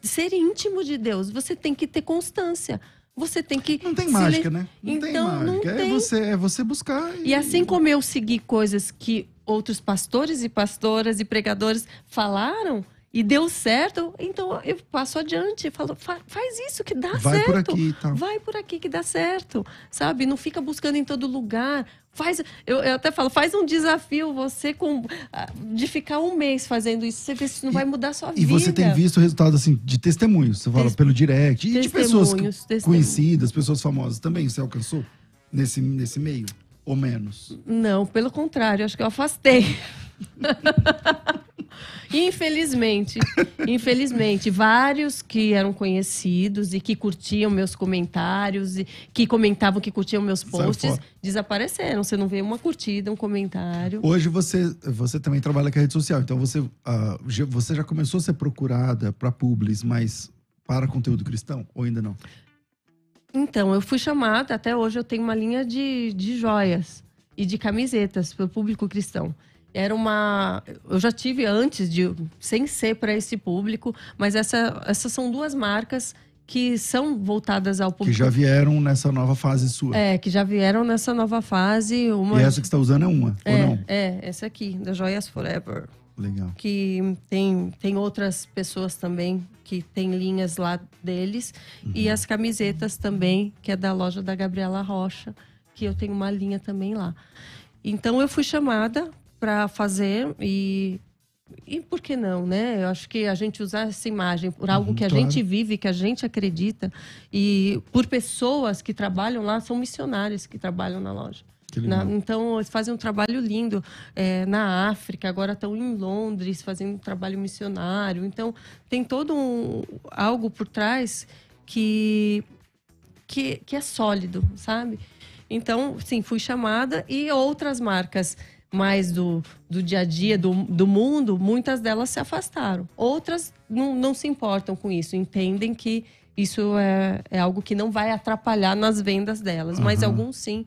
ser íntimo de Deus, você tem que ter constância você tem que. Não tem mágica, le... né? Não então, é tem mágica. Não tem... É, você, é você buscar. E... e... assim como eu segui coisas que outros pastores e pastoras e pregadores falaram e deu certo, então eu passo adiante. Falo, faz isso que dá Vai certo. Vai por aqui tá. Vai por aqui que dá certo. Sabe? Não fica buscando em todo lugar. Faz, eu, eu, até falo, faz um desafio você com, ah, de ficar um mês fazendo isso. Você vê se não vai mudar a sua e vida. E você tem visto resultados assim, de testemunhos, você fala pelo direct, e de pessoas testemunhos. conhecidas, pessoas famosas também. Você alcançou nesse, nesse meio? Ou menos? Não, pelo contrário, acho que eu afastei. <laughs> Infelizmente, <laughs> infelizmente, vários que eram conhecidos e que curtiam meus comentários e que comentavam que curtiam meus posts desapareceram. Você não vê uma curtida, um comentário. Hoje você, você também trabalha com a rede social, então você, uh, você já começou a ser procurada para publis, mas para conteúdo cristão ou ainda não? Então, eu fui chamada, até hoje eu tenho uma linha de, de joias e de camisetas para o público cristão era uma. Eu já tive antes, de sem ser para esse público, mas essa, essas são duas marcas que são voltadas ao público. Que já vieram nessa nova fase sua. É, que já vieram nessa nova fase. Uma... E essa que está usando é uma, é, ou não? É, essa aqui, da Joias Forever. Legal. Que tem, tem outras pessoas também que tem linhas lá deles. Uhum. E as camisetas também, que é da loja da Gabriela Rocha, que eu tenho uma linha também lá. Então eu fui chamada para fazer e e por que não, né? Eu acho que a gente usar essa imagem por algo que a uhum, claro. gente vive, que a gente acredita, e por pessoas que trabalham lá, são missionários que trabalham na loja. Na, então, eles fazem um trabalho lindo é, na África, agora estão em Londres fazendo um trabalho missionário. Então, tem todo um, algo por trás que, que, que é sólido, sabe? Então, sim, fui chamada e outras marcas mais do, do dia a dia, do, do mundo, muitas delas se afastaram. Outras não, não se importam com isso, entendem que isso é, é algo que não vai atrapalhar nas vendas delas, uhum. mas alguns sim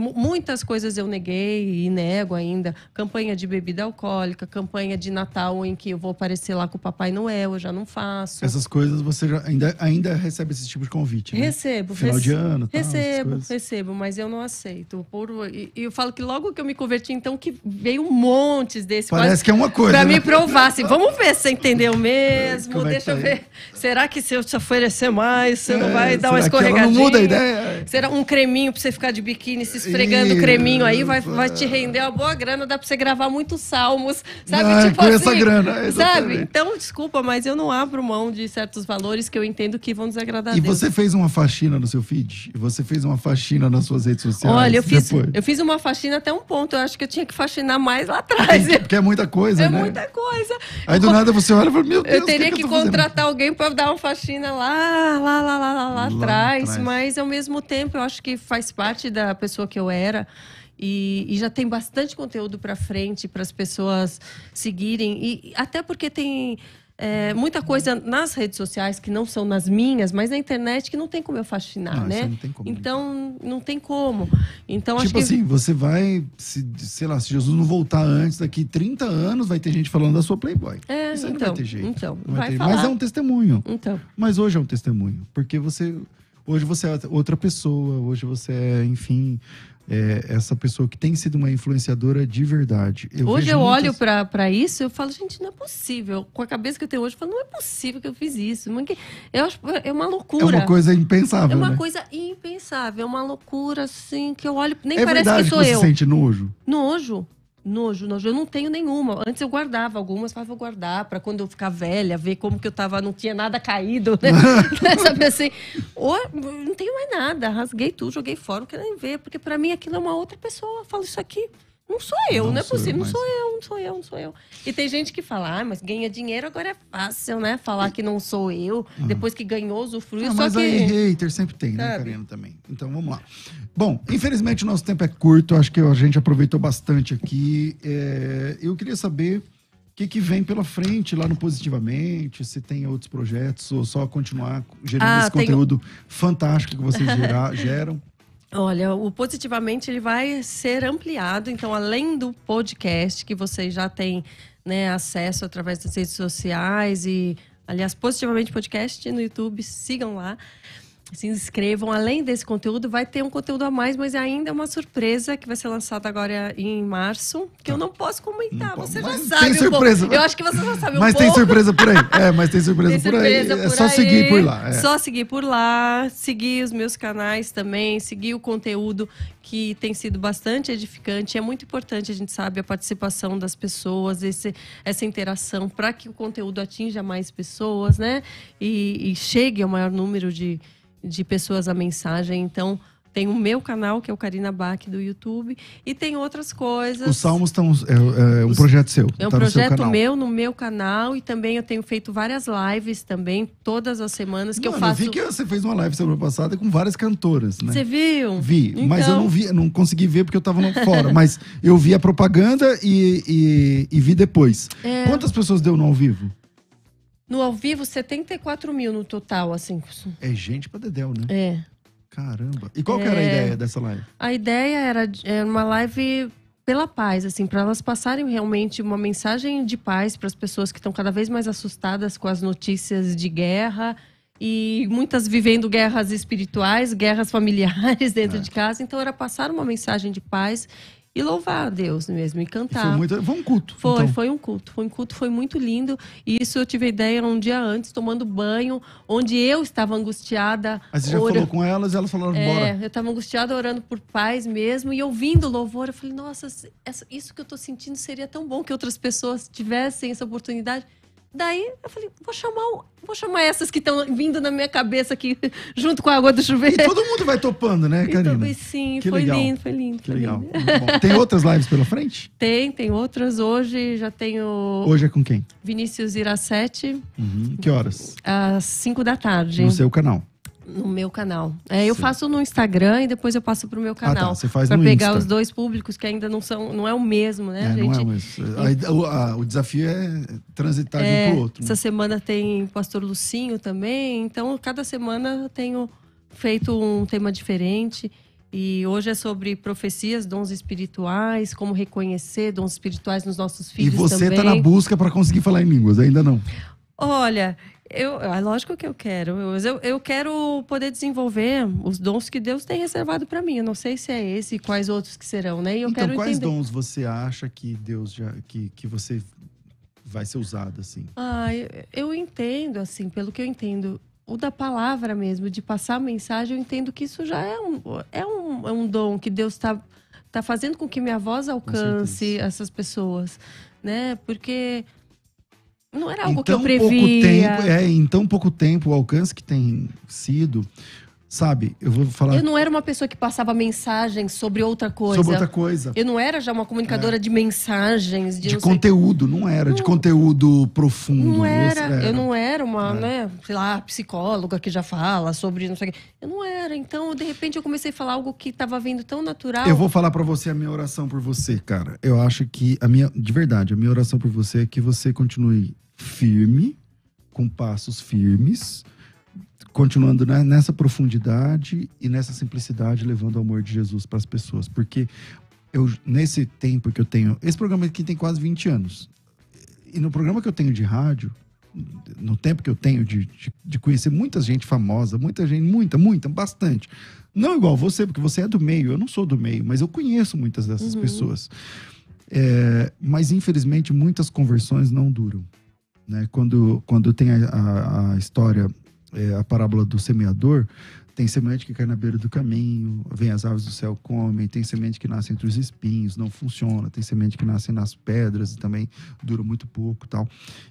Muitas coisas eu neguei e nego ainda. Campanha de bebida alcoólica, campanha de Natal em que eu vou aparecer lá com o Papai Noel, eu já não faço. Essas coisas você ainda, ainda recebe esse tipo de convite, né? Recebo. Final rece... de ano, tal, Recebo, recebo, mas eu não aceito. Por... E, eu falo que logo que eu me converti, então, que veio um monte desse. Parece quase, que é uma coisa. Pra né? me provar, assim, vamos ver se você entendeu <laughs> é, mesmo, é deixa é eu ver. Aí? Será que se eu te oferecer mais, você é, não vai dar uma escorregadinha? não muda a ideia? Será um creminho pra você ficar de biquíni se esfregando creminho aí, vai, vai te render uma boa grana, dá pra você gravar muitos salmos, sabe? Ah, tipo com assim, essa grana, exatamente. sabe? Então, desculpa, mas eu não abro mão de certos valores que eu entendo que vão desagradar E Deus. você fez uma faxina no seu feed? Você fez uma faxina nas suas redes sociais? Olha, eu fiz, eu fiz uma faxina até um ponto, eu acho que eu tinha que faxinar mais lá atrás. <laughs> Porque é muita coisa, é né? É muita coisa. Aí do nada você olha e fala, meu Deus, Eu teria que, que, contratar fazendo? alguém pra dar uma faxina lá, lá, lá, lá, lá, lá, lá atrás, atrás, mas ao mesmo tempo eu acho que faz parte da pessoa que eu era. E, e, já tem bastante conteúdo para frente para as pessoas seguirem e até porque tem é, muita coisa nas redes sociais que não são nas minhas, mas na internet que não tem como eu fascinar, não, ah, né? Não tem como, né? então não tem como. Então tipo que... assim, você vai, se, sei lá, se Jesus não voltar antes daqui 30 anos, vai ter gente falando da sua Playboy. É, Isso então, não vai então, ter jeito. Então, vai vai ter Mas é um testemunho. Então. Mas hoje é um testemunho, porque você Hoje você é outra pessoa, hoje você é, enfim, é, essa pessoa que tem sido uma influenciadora de verdade. Eu hoje eu muitas... olho para isso e falo, gente, não é possível. Com a cabeça que eu tenho hoje, eu falo, não é possível que eu fiz isso. É eu acho, é uma loucura. É uma coisa impensável. É uma né? coisa impensável, é uma loucura, assim, que eu olho, nem é parece que sou que você eu. Sente nojo? Nojo. Nojo, nojo. Eu não tenho nenhuma. Antes eu guardava algumas, mas vou guardar para quando eu ficar velha, ver como que eu tava, não tinha nada caído, né? Sabe assim? Ou, não tenho mais nada, rasguei tudo, joguei fora, não quero nem ver, porque para mim aquilo é uma outra pessoa. Eu falo isso aqui. Não sou eu, não, não é possível, não sou eu, não sou eu, não sou eu. E tem gente que fala, ah, mas ganha dinheiro agora é fácil, né? Falar que não sou eu, uhum. depois que ganhou, usufruiu, não, ah, só mas que... aí hater sempre tem, né, Karina, também. Então, vamos lá. Bom, infelizmente o nosso tempo é curto, acho que a gente aproveitou bastante aqui. É... eu queria saber o que, que vem pela frente lá no Positivamente, se tem outros projetos ou só continuar gerando ah, esse conteúdo fantástico que vocês <laughs> geram. Olha, o Positivamente ele vai ser ampliado, então além do podcast que vocês já têm né, acesso através das redes sociais e aliás, Positivamente Podcast no YouTube, sigam lá se inscrevam. Além desse conteúdo, vai ter um conteúdo a mais, mas é ainda é uma surpresa que vai ser lançada agora em março, que eu tá. não posso comentar. Não você já sabe. Tem um surpresa. Pouco. Né? Eu acho que você já sabe um mas pouco. Mas tem surpresa por aí. É, mas tem surpresa, tem por aí. É por é só aí. seguir por lá. É. Só seguir por lá, seguir os meus canais também, seguir o conteúdo que tem sido bastante edificante. É muito importante, a gente sabe, a participação das pessoas, esse, essa interação, para que o conteúdo atinja mais pessoas, né? E, e chegue ao maior número de de pessoas a mensagem. Então, tem o meu canal, que é o Karina Bach do YouTube, e tem outras coisas. Os Salmos estão. É, é, é, um projeto seu. É um tá projeto meu, no meu canal, e também eu tenho feito várias lives também, todas as semanas que eu faço. Eu vi que você fez uma live semana passada com várias cantoras, né? Você viu? Vi, então... mas eu não então- vi, não consegui ver porque eu estava fora. <laughs> mas eu vi a propaganda e, e, e vi depois. É... Quantas pessoas deu no ao vivo? No ao vivo, 74 mil no total, assim. É gente pra dedéu, né? É. Caramba. E qual é... que era a é. ideia dessa live? A ideia era, era uma live pela paz, assim, para elas passarem realmente uma mensagem de paz para as pessoas que estão cada vez mais assustadas com as notícias de guerra e muitas vivendo guerras espirituais, guerras familiares <laughs> dentro é. de casa. Então, era passar uma mensagem de paz e louvar a Deus mesmo, e cantar. Foi, muito... foi um culto. Foi, então. foi um culto. Foi um culto, foi muito lindo. E isso eu tive a ideia um dia antes, tomando banho, onde eu estava angustiada. Mas você já falou com elas, elas falaram é, embora. eu estava angustiada orando por paz mesmo, e ouvindo o louvor, eu falei, nossa, isso que eu estou sentindo seria tão bom que outras pessoas tivessem essa oportunidade. Daí eu falei, vou chamar, vou chamar essas que estão vindo na minha cabeça aqui, <laughs> junto com a água do chuveiro. E todo mundo vai topando, né, Karina? sim, que foi legal. lindo, foi lindo. Que foi legal. Lindo. Tem outras lives pela frente? <laughs> Tem, tem outras. Hoje já tenho. Hoje é com quem? Vinícius Iracete. Uhum. Que horas? Às 5 da tarde. No seu canal. No meu canal. É, eu Sim. faço no Instagram e depois eu passo para o meu canal. Ah, tá. pegar Insta. os dois públicos que ainda não são, não é o mesmo, né, é, gente? Não é o, mesmo. O, a, o desafio é transitar é, de um é, o outro. Né? Essa né? semana tem Pastor Lucinho também, então cada semana eu tenho feito um tema diferente. E hoje é sobre profecias, dons espirituais, como reconhecer dons espirituais nos nossos filhos. E você está na busca para conseguir falar em línguas, ainda não? Olha, eu, é lógico que eu quero. Eu, eu quero poder desenvolver os dons que Deus tem reservado para mim. Eu não sei se é esse e quais outros que serão, né? então, quais entender... dons você acha que Deus já que, que você vai ser usado assim? Ah, eu, eu entendo assim, pelo que eu entendo, o da palavra mesmo, de passar a mensagem, eu entendo que isso já é um é um, é um dom que Deus está tá fazendo com que minha voz alcance essas pessoas, né? Porque não era algo então, que eu previa. Pouco tempo, é, em tão pouco tempo, o alcance que tem sido, Sabe, eu vou falar. Eu não era uma pessoa que passava mensagens sobre outra coisa. Sobre outra coisa. Eu não era já uma comunicadora é. de mensagens. De, de não conteúdo, não era. Não. De conteúdo profundo. Não era. era. Eu não era uma, é. né, sei lá, psicóloga que já fala sobre não sei o quê. Eu não era. Então, de repente, eu comecei a falar algo que estava vindo tão natural. Eu vou falar para você a minha oração por você, cara. Eu acho que a minha, de verdade, a minha oração por você é que você continue firme, com passos firmes continuando né, nessa profundidade e nessa simplicidade, levando o amor de Jesus para as pessoas. Porque eu, nesse tempo que eu tenho. Esse programa aqui tem quase 20 anos. E no programa que eu tenho de rádio, no tempo que eu tenho de, de, de conhecer muita gente famosa, muita gente, muita, muita, bastante. Não igual você, porque você é do meio, eu não sou do meio, mas eu conheço muitas dessas uhum. pessoas. É, mas infelizmente muitas conversões não duram. Né? Quando, quando tem a, a, a história é, a parábola do semeador, tem semente que cai na beira do caminho, vem as aves do céu, comem, tem semente que nasce entre os espinhos, não funciona, tem semente que nasce nas pedras e também dura muito pouco tal.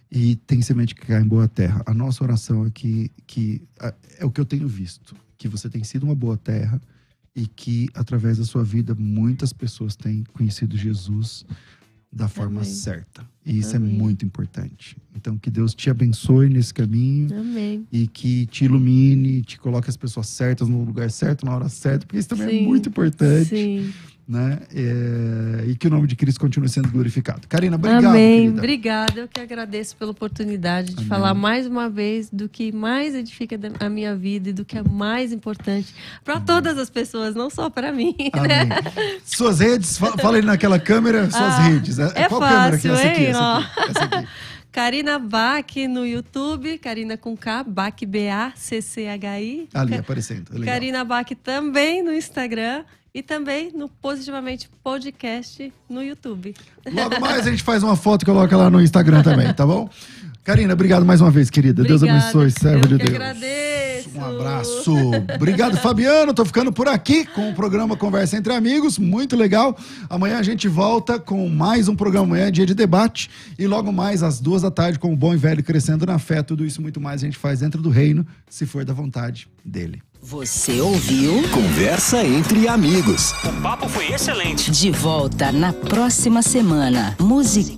E tem semente que cai em boa terra. A nossa oração é que, que é o que eu tenho visto, que você tem sido uma boa terra e que através da sua vida muitas pessoas têm conhecido Jesus, da forma certa. E isso é Amém. é muito importante. Então, que Deus te abençoe nesse caminho. Amém. E que te ilumine, te coloque as pessoas certas no lugar certo, na hora certa, porque isso também é Sim. é muito importante. Sim né? É... e que o nome de Cristo continue sendo glorificado. Karina, obrigado. Amém. Querida. Obrigada. Eu que agradeço pela oportunidade de Amém. falar mais uma vez do que mais edifica a minha vida e do que é mais importante para todas as pessoas, não só para mim. Né? Suas redes, fala aí naquela câmera, suas ah, redes. É, é Qual fácil, câmera é essa aqui? Hein? Essa aqui, essa aqui. <laughs> Karina Bach no YouTube, Karina com K, Bach B-A-C-C-H-I. Ali aparecendo. Legal. Karina Bach também no Instagram e também no Positivamente Podcast no YouTube. Logo mais a gente faz uma foto e coloca lá no Instagram também, tá bom? Karina, obrigado mais uma vez, querida. Obrigada, Deus abençoe, servo de Deus. Agradeço. Um abraço. Obrigado, Fabiano. Tô ficando por aqui com o programa Conversa entre Amigos. Muito legal. Amanhã a gente volta com mais um programa. Amanhã é dia de debate. E logo mais, às duas da tarde, com o Bom e Velho Crescendo na Fé. Tudo isso muito mais a gente faz dentro do reino, se for da vontade dele. Você ouviu? Conversa entre amigos. O papo foi excelente. De volta na próxima semana. Musical.